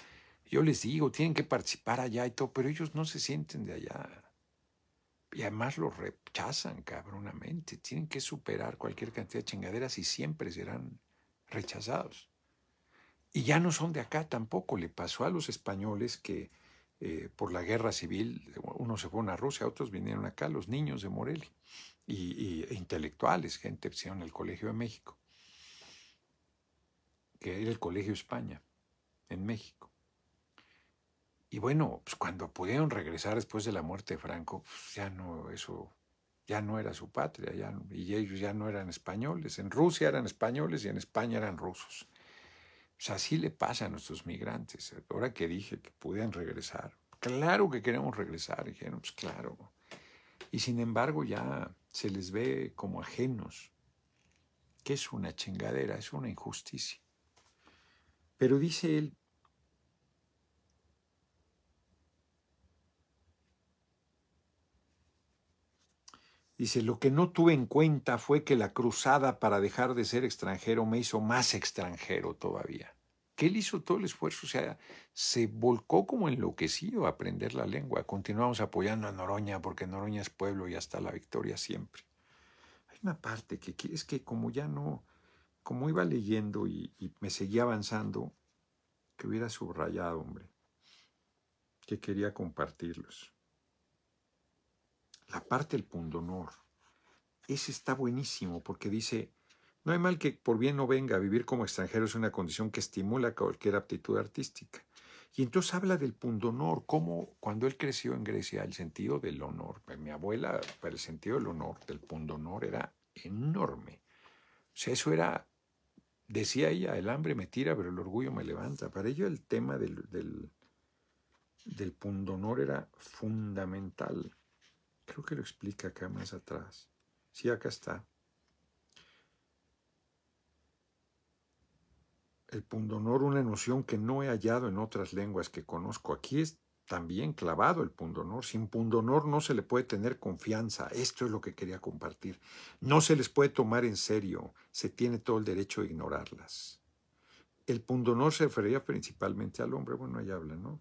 yo les digo, tienen que participar allá y todo, pero ellos no se sienten de allá. Y además lo rechazan cabronamente. Tienen que superar cualquier cantidad de chingaderas y siempre serán rechazados. Y ya no son de acá tampoco. Le pasó a los españoles que eh, por la guerra civil, unos se fueron a Rusia, otros vinieron acá, los niños de Morelia, y, e intelectuales, gente que hicieron el Colegio de México, que era el Colegio España, en México. Y bueno, pues cuando pudieron regresar después de la muerte de Franco, pues, ya no, eso ya no era su patria, ya, y ellos ya no eran españoles. En Rusia eran españoles y en España eran rusos. O sea, así le pasa a nuestros migrantes. Eh, ahora que dije que pudieran regresar, claro que queremos regresar, dijeron, pues claro. Y sin embargo ya se les ve como ajenos, que es una chingadera, es una injusticia. Pero dice él, Dice, lo que no tuve en cuenta fue que la cruzada para dejar de ser extranjero me hizo más extranjero todavía. Que él hizo todo el esfuerzo, o sea, se volcó como enloquecido a aprender la lengua. Continuamos apoyando a Noroña porque Noroña es pueblo y hasta la victoria siempre. Hay una parte que es que como ya no, como iba leyendo y, y me seguía avanzando, que hubiera subrayado, hombre, que quería compartirlos la parte del pundonor. Ese está buenísimo porque dice, no hay mal que por bien no venga, vivir como extranjero es una condición que estimula cualquier aptitud artística. Y entonces habla del pundonor, como cuando él creció en Grecia, el sentido del honor. Pues, mi abuela, para el sentido del honor, del pundonor, era enorme. O sea, eso era, decía ella, el hambre me tira, pero el orgullo me levanta. Para ello el tema del, del, del pundonor era fundamental. Creo que lo explica acá más atrás. Sí, acá está. El pundonor, una noción que no he hallado en otras lenguas que conozco. Aquí es también clavado el pundonor. Sin pundonor no se le puede tener confianza. Esto es lo que quería compartir. No se les puede tomar en serio. Se tiene todo el derecho a ignorarlas. El pundonor se refería principalmente al hombre. Bueno, ahí habla, ¿no?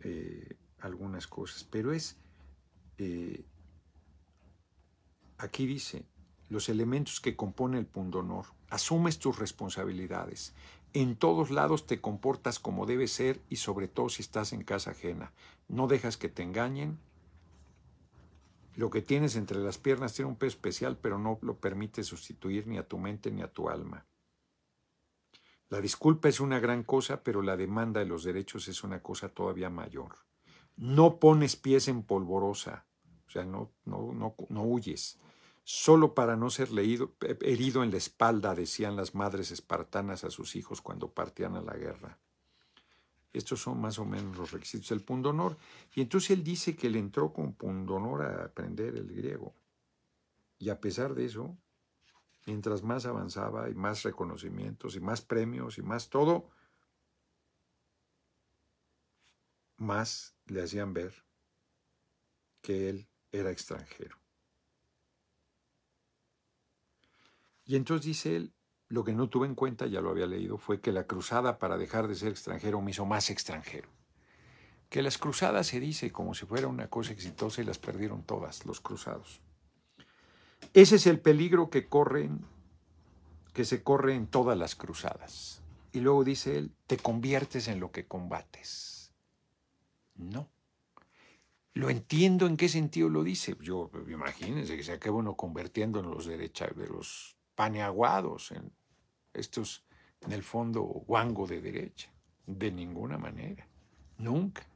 Eh, algunas cosas. Pero es eh, aquí dice, los elementos que componen el pundonor, asumes tus responsabilidades, en todos lados te comportas como debe ser y sobre todo si estás en casa ajena, no dejas que te engañen, lo que tienes entre las piernas tiene un peso especial, pero no lo permite sustituir ni a tu mente ni a tu alma. La disculpa es una gran cosa, pero la demanda de los derechos es una cosa todavía mayor. No pones pies en polvorosa, o sea, no, no, huyes. Solo para no ser leído, herido en la espalda, decían las madres espartanas a sus hijos cuando partían a la guerra. Estos son más o menos los requisitos del pundonor. Y entonces él dice que le entró con pundonor a aprender el griego. Y a pesar de eso, mientras más avanzaba y más reconocimientos y más premios y más todo, más le hacían ver que él era extranjero. Y entonces dice él, lo que no tuve en cuenta, ya lo había leído, fue que la cruzada para dejar de ser extranjero me hizo más extranjero. Que las cruzadas se dice como si fuera una cosa exitosa y las perdieron todas, los cruzados. Ese es el peligro que corren, que se corre en todas las cruzadas. Y luego dice él, te conviertes en lo que combates. No. Lo entiendo en qué sentido lo dice. Yo, imagínense que se que uno convirtiendo en los derechas, de los paneaguados, en estos, en el fondo, guango de derecha. De ninguna manera. Nunca.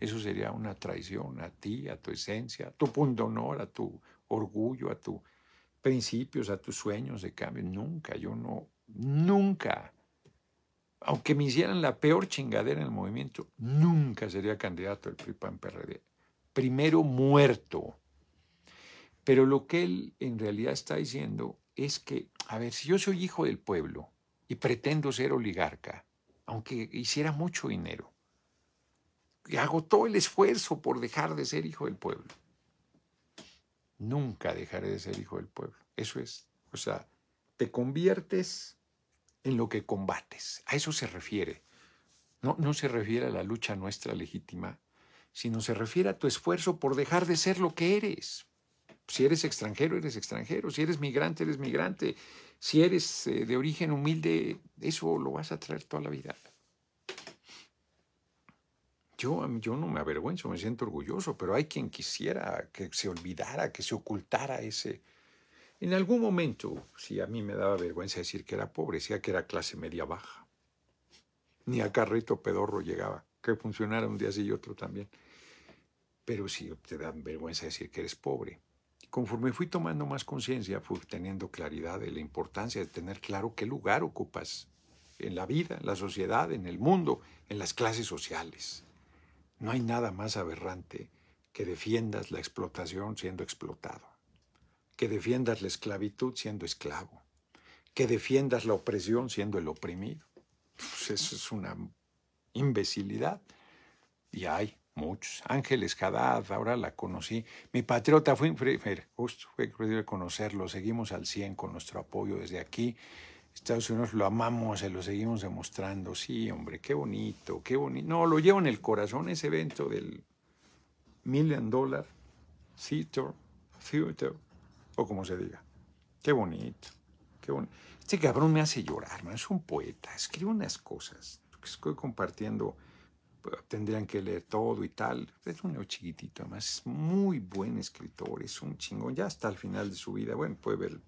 Eso sería una traición a ti, a tu esencia, a tu punto honor, a tu orgullo, a tus principios, a tus sueños de cambio. Nunca, yo no, nunca. Aunque me hicieran la peor chingadera en el movimiento, nunca sería candidato del PRI PAN PRD primero muerto. Pero lo que él en realidad está diciendo es que, a ver, si yo soy hijo del pueblo y pretendo ser oligarca, aunque hiciera mucho dinero, y hago todo el esfuerzo por dejar de ser hijo del pueblo. Nunca dejaré de ser hijo del pueblo. Eso es. O sea, te conviertes en lo que combates. A eso se refiere. No, no se refiere a la lucha nuestra legítima sino se refiere a tu esfuerzo por dejar de ser lo que eres. Si eres extranjero, eres extranjero. Si eres migrante, eres migrante. Si eres eh, de origen humilde, eso lo vas a traer toda la vida. Yo, yo no me avergüenzo, me siento orgulloso, pero hay quien quisiera que se olvidara, que se ocultara ese... En algún momento, si a mí me daba vergüenza decir que era pobre, decía que era clase media baja. Ni a carrito pedorro llegaba que funcionara un día así y otro también. Pero sí te dan vergüenza decir que eres pobre. Conforme fui tomando más conciencia, fui teniendo claridad de la importancia de tener claro qué lugar ocupas en la vida, en la sociedad, en el mundo, en las clases sociales. No hay nada más aberrante que defiendas la explotación siendo explotado, que defiendas la esclavitud siendo esclavo, que defiendas la opresión siendo el oprimido. Pues eso es una imbecilidad. Y hay muchos. Ángeles Haddad, ahora la conocí. Mi patriota fue, justo fue increíble conocerlo. Seguimos al 100 con nuestro apoyo desde aquí. Estados Unidos lo amamos, se lo seguimos demostrando. Sí, hombre, qué bonito, qué bonito. No, lo llevo en el corazón ese evento del Million Dollar Theater, o como se diga. Qué bonito, qué bonito. Este cabrón me hace llorar, es un poeta, escribe unas cosas que estoy compartiendo pues, tendrían que leer todo y tal. Es un chiquitito, además es muy buen escritor, es un chingón. Ya hasta el final de su vida, bueno, puede ver,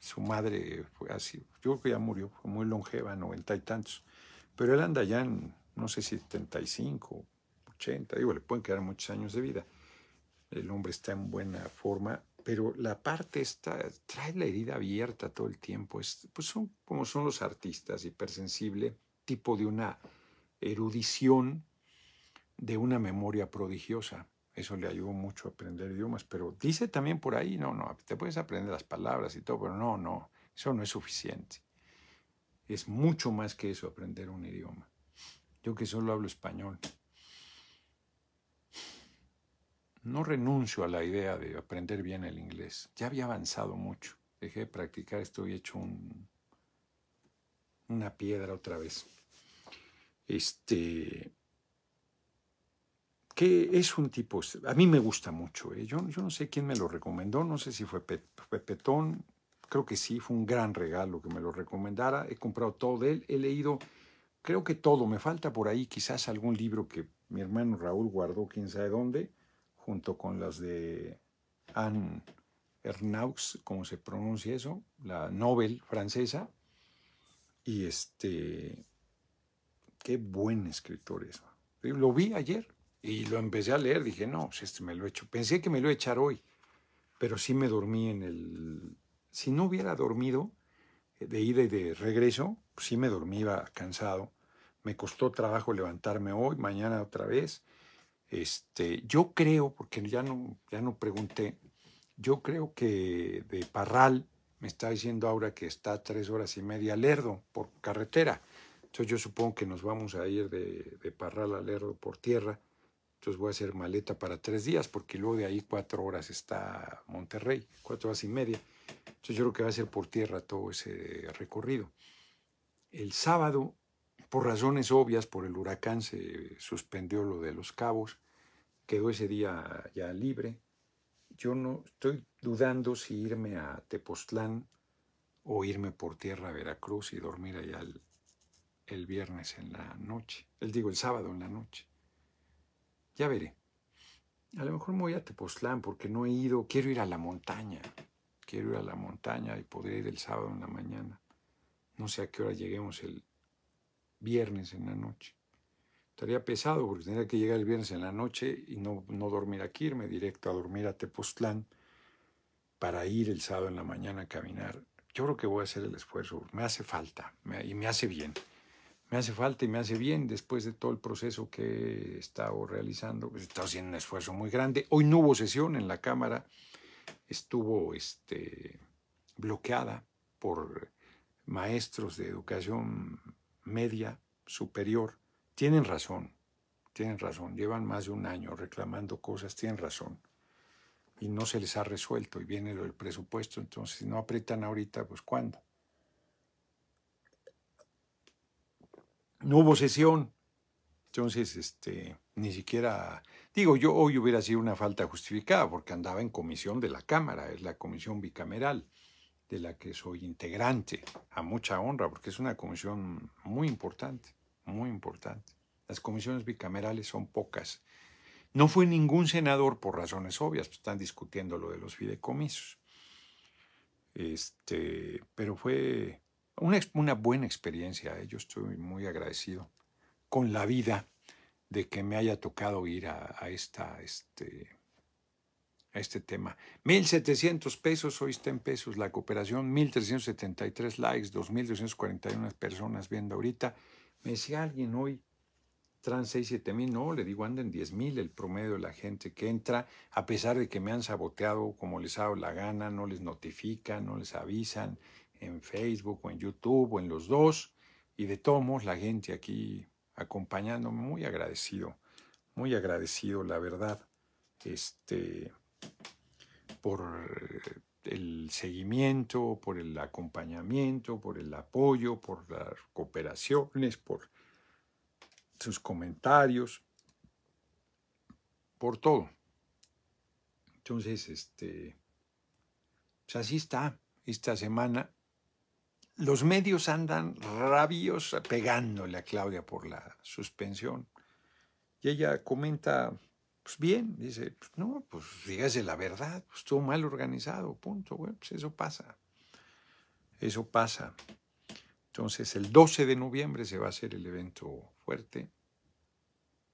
su madre fue así, yo creo que ya murió, fue muy longeva, noventa y tantos. Pero él anda ya en, no sé si 75, 80, digo, le pueden quedar muchos años de vida. El hombre está en buena forma, pero la parte está, trae la herida abierta todo el tiempo. Es, pues son como son los artistas, hipersensible tipo de una erudición, de una memoria prodigiosa. Eso le ayudó mucho a aprender idiomas, pero dice también por ahí, no, no, te puedes aprender las palabras y todo, pero no, no, eso no es suficiente. Es mucho más que eso aprender un idioma. Yo que solo hablo español. No renuncio a la idea de aprender bien el inglés. Ya había avanzado mucho. Dejé de practicar, esto he hecho un una piedra otra vez. Este, que es un tipo, a mí me gusta mucho, ¿eh? yo, yo, no sé quién me lo recomendó, no sé si fue Pepetón, creo que sí, fue un gran regalo que me lo recomendara, he comprado todo de él, he leído, creo que todo, me falta por ahí quizás algún libro que mi hermano Raúl guardó quién sabe dónde, junto con las de Anne Ernaux, como se pronuncia eso, la Nobel francesa, y este, qué buen escritor es. Lo vi ayer y lo empecé a leer. Dije, no, pues este me lo he hecho. Pensé que me lo iba a echar hoy, pero sí me dormí en el... Si no hubiera dormido eh, de ida y de regreso, pues sí me dormía cansado. Me costó trabajo levantarme hoy, mañana otra vez. Este, yo creo, porque ya no, ya no pregunté, yo creo que de Parral me está diciendo ahora que está tres horas y media Lerdo por carretera. Entonces yo supongo que nos vamos a ir de, de Parral a Lerdo por tierra. Entonces voy a hacer maleta para tres días, porque luego de ahí cuatro horas está Monterrey, cuatro horas y media. Entonces yo creo que va a ser por tierra todo ese recorrido. El sábado, por razones obvias, por el huracán se suspendió lo de los cabos, quedó ese día ya libre yo no estoy dudando si irme a Tepoztlán o irme por tierra a Veracruz y dormir allá el, viernes en la noche, el digo el sábado en la noche. Ya veré. A lo mejor me voy a Tepoztlán porque no he ido, quiero ir a la montaña. Quiero ir a la montaña y podré ir el sábado en la mañana. No sé a qué hora lleguemos el viernes en la noche. Estaría pesado porque tendría que llegar el viernes en la noche y no, no dormir aquí, irme directo a dormir a Tepoztlán para ir el sábado en la mañana a caminar. Yo creo que voy a hacer el esfuerzo, me hace falta y me hace bien. Me hace falta y me hace bien después de todo el proceso que he estado realizando. Pues, he estado haciendo un esfuerzo muy grande. Hoy no hubo sesión en la Cámara, estuvo este, bloqueada por maestros de educación media superior tienen razón, tienen razón, llevan más de un año reclamando cosas, tienen razón. Y no se les ha resuelto y viene el presupuesto, entonces si no aprietan ahorita, pues ¿cuándo? No hubo sesión, entonces este, ni siquiera, digo, yo hoy hubiera sido una falta justificada porque andaba en comisión de la Cámara, es la comisión bicameral de la que soy integrante, a mucha honra, porque es una comisión muy importante muy importante. Las comisiones bicamerales son pocas. No fue ningún senador por razones obvias, pues, están discutiendo lo de los fideicomisos. Este, pero fue una, una buena experiencia, ¿eh? yo estoy muy agradecido con la vida de que me haya tocado ir a, esta, este, a este tema. 1.700 pesos, hoy está en pesos la cooperación, 1.373 likes, 2.241 personas viendo ahorita. Me decía alguien hoy, trans 6, 7 mil, no, le digo, anden 10 mil el promedio de la gente que entra, a pesar de que me han saboteado como les hago la gana, no les notifican, no les avisan en Facebook o en YouTube o en los dos, y de todos modos la gente aquí acompañándome, muy agradecido, muy agradecido, la verdad, este, por el seguimiento, por el acompañamiento, por el apoyo, por las cooperaciones, por sus comentarios, por todo. Entonces, este, pues, así está esta semana. Los medios andan rabios pegándole a Claudia por la suspensión. Y ella comenta pues bien, dice, pues, no, pues dígase la verdad, pues estuvo mal organizado, punto, bueno, pues eso pasa. Eso pasa. Entonces, el 12 de noviembre se va a hacer el evento fuerte.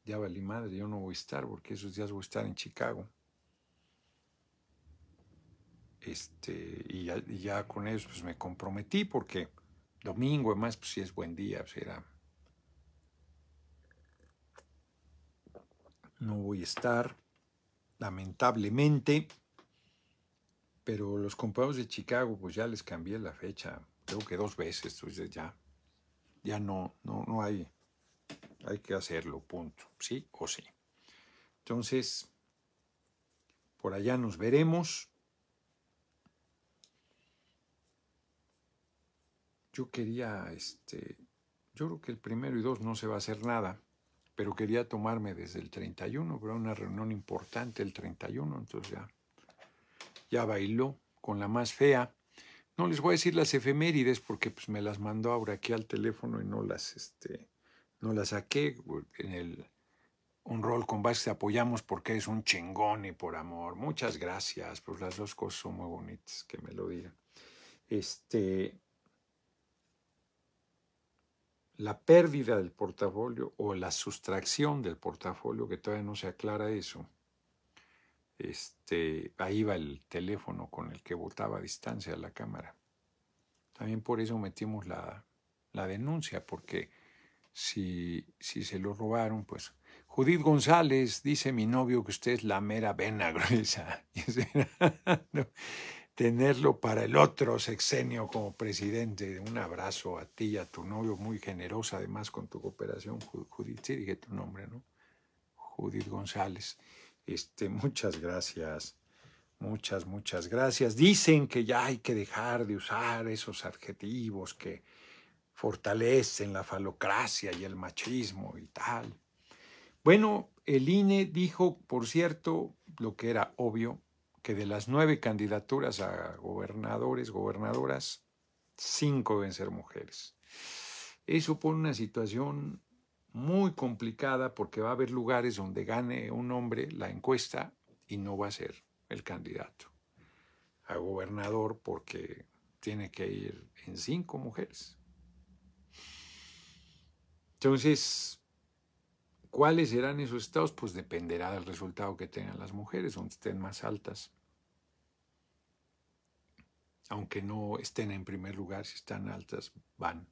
Ya valí madre, yo no voy a estar porque esos días voy a estar en Chicago. Este, y ya, con eso pues, me comprometí porque domingo, más, pues sí es buen día, será... Pues, no voy a estar, lamentablemente, pero los compañeros de Chicago, pues ya les cambié la fecha, creo que dos veces, entonces ya, ya no, no, no hay, hay que hacerlo, punto, sí o sí. Entonces, por allá nos veremos. Yo quería, este, yo creo que el primero y dos no se va a hacer nada pero quería tomarme desde el 31, pero una reunión importante el 31, entonces ya, ya bailó con la más fea. No les voy a decir las efemérides porque pues, me las mandó ahora aquí al teléfono y no las, este, no las saqué. En el, un rol con base apoyamos porque es un chingón y por amor. Muchas gracias, pues las dos cosas son muy bonitas, que me lo digan. Este, la pérdida del portafolio o la sustracción del portafolio, que todavía no se aclara eso. Este, ahí va el teléfono con el que votaba a distancia la Cámara. También por eso metimos la, denuncia, porque si, si, se lo robaron, pues. Judith González dice mi novio que usted es la mera vena gruesa. (laughs) (laughs) tenerlo para el otro sexenio como presidente. Un abrazo a ti y a tu novio, muy generosa además con tu cooperación, Judith, sí dije tu nombre, ¿no? Judith González. Este, muchas gracias, muchas, muchas gracias. Dicen que ya hay que dejar de usar esos adjetivos que fortalecen la falocracia y el machismo y tal. Bueno, el INE dijo, por cierto, lo que era obvio, que de las nueve candidaturas a gobernadores, gobernadoras, cinco deben ser mujeres. Eso pone una situación muy complicada porque va a haber lugares donde gane un hombre la encuesta y no va a ser el candidato a gobernador porque tiene que ir en cinco mujeres. Entonces, ¿Cuáles serán esos estados? Pues dependerá del resultado que tengan las mujeres, donde estén más altas. Aunque no estén en primer lugar, si están altas, van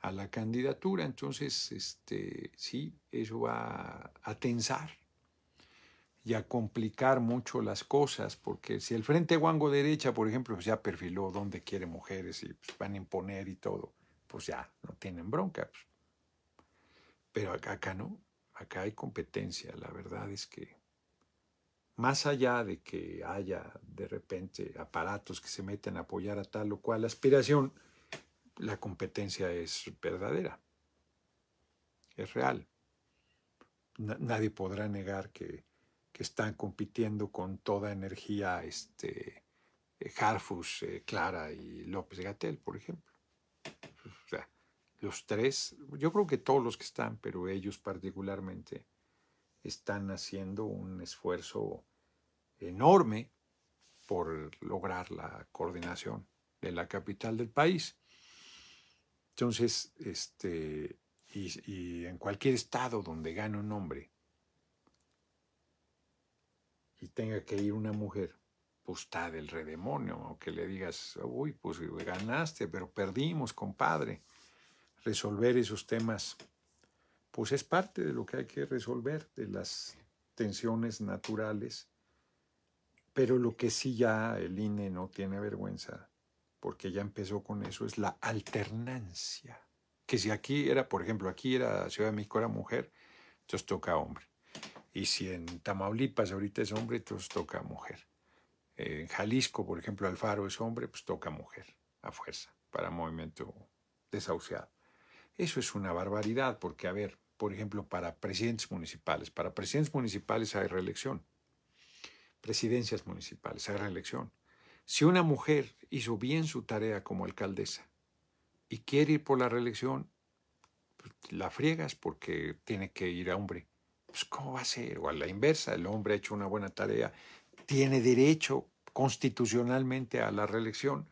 a la candidatura. Entonces, este, sí, eso va a tensar y a complicar mucho las cosas, porque si el Frente Guango Derecha, por ejemplo, pues ya perfiló dónde quiere mujeres y pues, van a imponer y todo, pues ya no tienen bronca. Pues. Pero acá no, acá hay competencia. La verdad es que más allá de que haya de repente aparatos que se meten a apoyar a tal o cual aspiración, la competencia es verdadera, es real. nadie podrá negar que, están compitiendo con toda energía este, eh, Harfus, eh, Clara y López Gatel, por ejemplo. O sea, los tres, yo creo que todos los que están, pero ellos particularmente, están haciendo un esfuerzo enorme por lograr la coordinación de la capital del país. Entonces, este, y, en cualquier estado donde gane un hombre y tenga que ir una mujer, pues está del redemonio, aunque le digas, uy, pues ganaste, pero perdimos, compadre resolver esos temas, pues es parte de lo que hay que resolver, de las tensiones naturales. Pero lo que sí ya el INE no tiene vergüenza, porque ya empezó con eso, es la alternancia. Que si aquí era, por ejemplo, aquí era Ciudad de México era mujer, entonces toca hombre. Y si en Tamaulipas ahorita es hombre, entonces toca mujer. En Jalisco, por ejemplo, Alfaro es hombre, pues toca mujer, a fuerza, para movimiento desahuciado. Eso es una barbaridad, porque, a ver, por ejemplo, para presidentes municipales, para presidentes municipales hay reelección, presidencias municipales hay reelección. Si una mujer hizo bien su tarea como alcaldesa y quiere ir por la reelección, pues, la friegas porque tiene que ir a hombre. Pues ¿cómo va a ser? O a la inversa, el hombre ha hecho una buena tarea, tiene derecho constitucionalmente a la reelección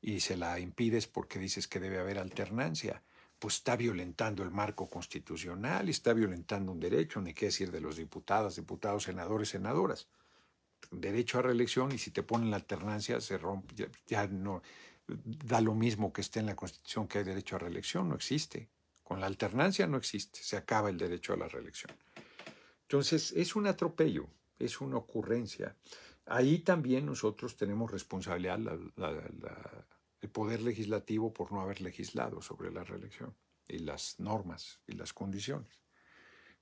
y se la impides porque dices que debe haber alternancia pues está violentando el marco constitucional, está violentando un derecho, ni qué decir de los diputados, diputados, senadores, senadoras. Derecho a reelección y si te ponen la alternancia se rompe, ya, no, da lo mismo que esté en la Constitución que hay derecho a reelección, no existe. Con la alternancia no existe, se acaba el derecho a la reelección. Entonces, es un atropello, es una ocurrencia. Ahí también nosotros tenemos responsabilidad, la el poder legislativo por no haber legislado sobre la reelección y las normas y las condiciones.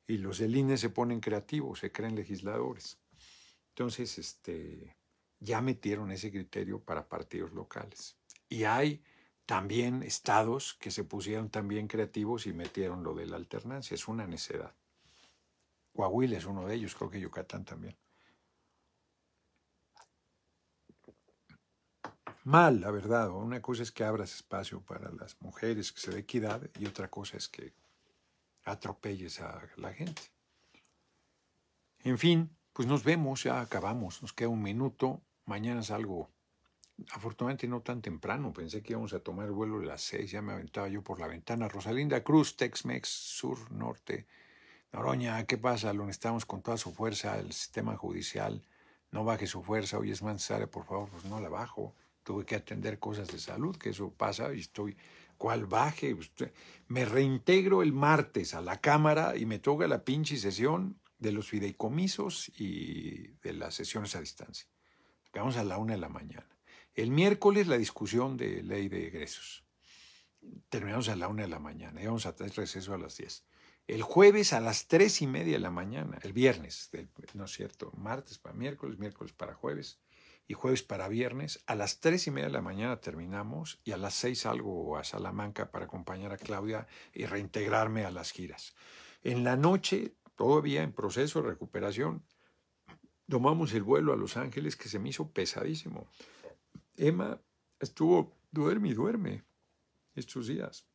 Y los del INE se ponen creativos, se creen legisladores. Entonces, este, ya metieron ese criterio para partidos locales. Y hay también estados que se pusieron también creativos y metieron lo de la alternancia. Es una necedad. Coahuila es uno de ellos, creo que Yucatán también. mal, la verdad. Una cosa es que abras espacio para las mujeres, que se dé equidad, y otra cosa es que atropelles a la gente. En fin, pues nos vemos, ya acabamos, nos queda un minuto, mañana salgo. Afortunadamente no tan temprano, pensé que íbamos a tomar el vuelo a las seis, ya me aventaba yo por la ventana. Rosalinda Cruz, Tex-Mex, Sur, Norte, Noroña, ¿qué pasa? Lo necesitamos con toda su fuerza, el sistema judicial, no baje su fuerza, hoy es necesario, por favor, pues no la bajo tuve que atender cosas de salud, que eso pasa y estoy, cual baje? Usted? Me reintegro el martes a la Cámara y me toca la pinche sesión de los fideicomisos y de las sesiones a distancia. vamos a la una de la mañana. El miércoles la discusión de ley de egresos. Terminamos a la una de la mañana, vamos a tener receso a las diez. El jueves a las tres y media de la mañana, el viernes, no es cierto, martes para miércoles, miércoles para jueves, y jueves para viernes. A las tres y media de la mañana terminamos y a las seis salgo a Salamanca para acompañar a Claudia y reintegrarme a las giras. En la noche, todavía en proceso de recuperación, tomamos el vuelo a Los Ángeles que se me hizo pesadísimo. Emma estuvo duerme y duerme estos días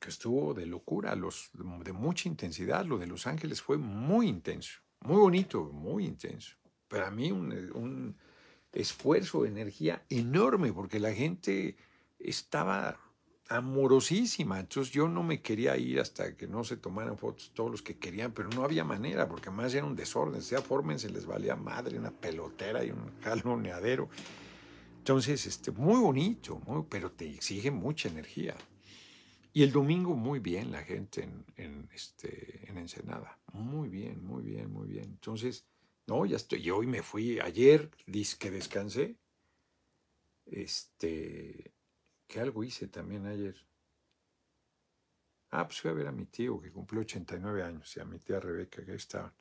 que estuvo de locura, los, de mucha intensidad. Lo de Los Ángeles fue muy intenso, muy bonito, muy intenso. Para mí un, esfuerzo, energía enorme, porque la gente estaba amorosísima. Entonces yo no me quería ir hasta que no se tomaran fotos todos los que querían, pero no había manera, porque más era un desorden. Sea formen, se les valía madre, una pelotera y un (laughs) jaloneadero. Entonces, este, muy bonito, pero te exige mucha energía. Y el domingo muy bien la gente este, en Ensenada. Muy bien, muy bien, muy bien. Entonces, no, ya estoy, yo hoy me fui, ayer que descansé. Este, que algo hice también ayer. Ah, pues fui a ver a mi tío que cumplió 89 años y a mi tía Rebeca que estaba.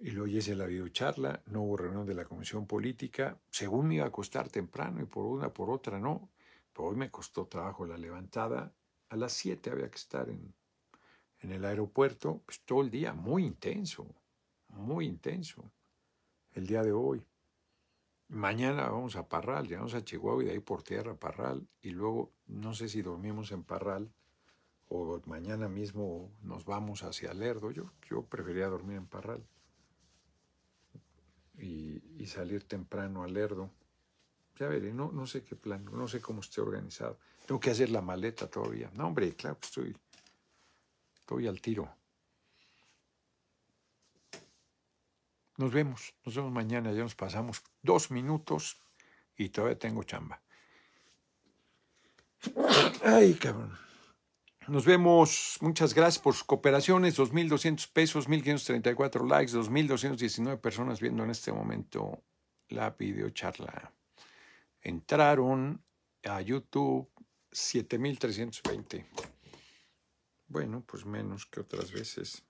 Y lo hice la videocharla, no hubo reunión de la comisión política. Según me iba a acostar temprano y por una por otra no. Pero hoy me costó trabajo la levantada. A las 7 había que estar en, en el aeropuerto, pues todo el día muy intenso muy intenso el día de hoy. Mañana vamos a Parral, llegamos a Chihuahua y de ahí por tierra a Parral y luego no sé si dormimos en Parral o mañana mismo nos vamos hacia Lerdo. Yo, yo preferiría dormir en Parral y, salir temprano a Lerdo. Ya veré, no, no sé qué plan, no sé cómo esté organizado. Tengo que hacer la maleta todavía. No, hombre, claro, estoy, estoy al tiro. Nos vemos, nos vemos mañana, ya nos pasamos dos minutos y todavía tengo chamba. Ay, cabrón. Nos vemos. Muchas gracias por sus cooperaciones. 2.200 pesos, 1.534 likes, 2.219 personas viendo en este momento la videocharla. Entraron a YouTube 7.320. Bueno, pues menos que otras veces.